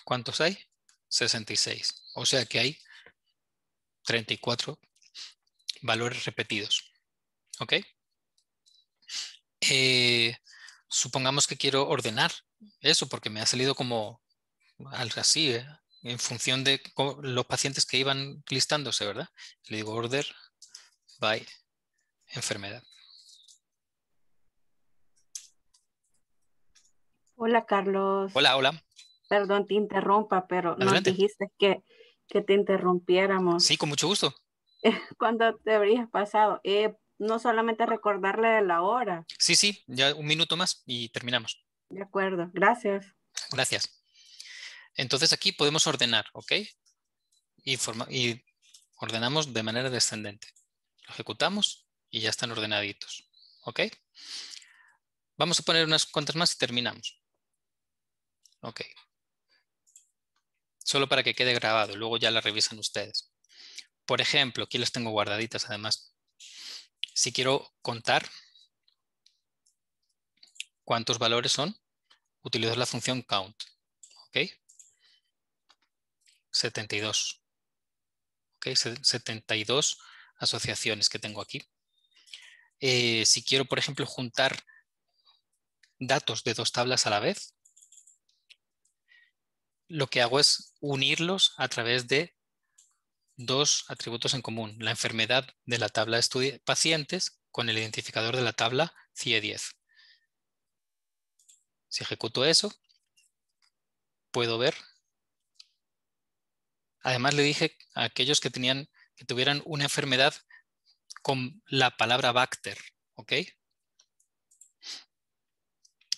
¿Cuántos hay? 66. O sea que hay 34 valores repetidos. ¿Ok? Eh, supongamos que quiero ordenar eso, porque me ha salido como algo así, ¿eh? en función de los pacientes que iban listándose, ¿verdad? Le digo order by enfermedad. Hola, Carlos. Hola, hola. Perdón, te interrumpa, pero no nos dijiste que, que, te interrumpiéramos. Sí, con mucho gusto. Cuando te habrías pasado, eh, no solamente recordarle la hora. Sí, sí, ya un minuto más y terminamos. De acuerdo, gracias. Gracias. Entonces aquí podemos ordenar, ¿ok? Y, y ordenamos de manera descendente. Lo ejecutamos y ya están ordenaditos, ¿ok? Vamos a poner unas cuantas más y terminamos. Ok. Solo para que quede grabado, luego ya la revisan ustedes. Por ejemplo, aquí las tengo guardaditas además si quiero contar cuántos valores son, utilizo la función count. ¿Ok? 72. 72 asociaciones que tengo aquí. Eh, si quiero, por ejemplo, juntar datos de dos tablas a la vez, lo que hago es unirlos a través de dos atributos en común, la enfermedad de la tabla de pacientes con el identificador de la tabla CIE10. Si ejecuto eso, puedo ver. Además le dije a aquellos que, tenían, que tuvieran una enfermedad con la palabra Bacter. ¿ok?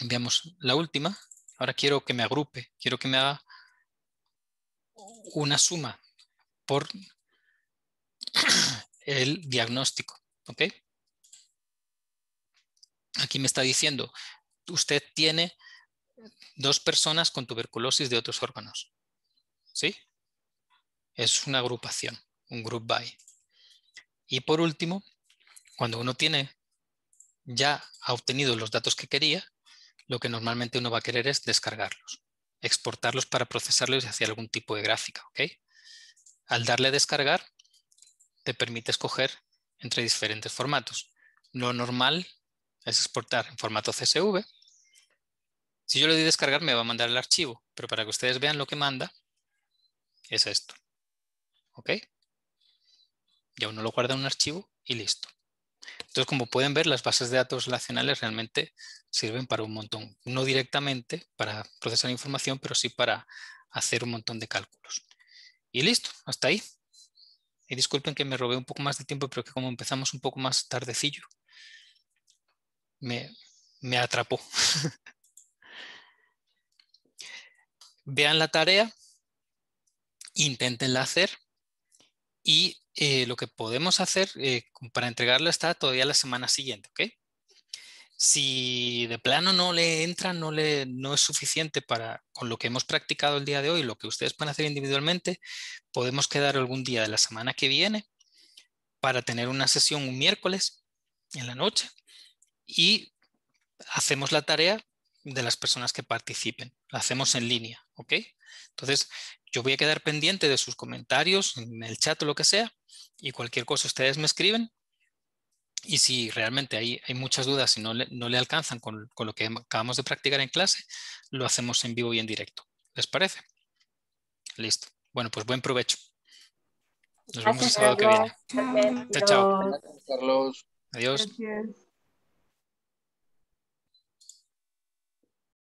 Enviamos la última. Ahora quiero que me agrupe, quiero que me haga una suma por el diagnóstico. ¿ok? Aquí me está diciendo, usted tiene dos personas con tuberculosis de otros órganos. ¿Sí? Es una agrupación, un group by. Y por último, cuando uno tiene ya ha obtenido los datos que quería, lo que normalmente uno va a querer es descargarlos, exportarlos para procesarlos hacia algún tipo de gráfica. Al darle a descargar, te permite escoger entre diferentes formatos. Lo normal es exportar en formato CSV. Si yo le doy a descargar, me va a mandar el archivo, pero para que ustedes vean lo que manda, es esto. ¿Ok? Ya uno lo guarda en un archivo y listo. Entonces, como pueden ver, las bases de datos relacionales realmente sirven para un montón. No directamente para procesar información, pero sí para hacer un montón de cálculos. Y listo, hasta ahí. Y disculpen que me robé un poco más de tiempo, pero que como empezamos un poco más tardecillo, me, me atrapó. Vean la tarea, intentenla hacer y eh, lo que podemos hacer eh, para entregarla está todavía la semana siguiente, ¿ok? si de plano no le entra, no, le, no es suficiente para, con lo que hemos practicado el día de hoy, lo que ustedes van a hacer individualmente, podemos quedar algún día de la semana que viene para tener una sesión un miércoles en la noche y hacemos la tarea de las personas que participen. La hacemos en línea, ¿ok? Entonces, yo voy a quedar pendiente de sus comentarios en el chat o lo que sea y cualquier cosa ustedes me escriben y si realmente hay, hay muchas dudas y no le, alcanzan con, lo que acabamos de practicar en clase, lo hacemos en vivo y en directo. ¿Les parece? Listo. Bueno, pues buen provecho. Nos vemos el sábado que viene. Chao, chao. Carlos. Adiós.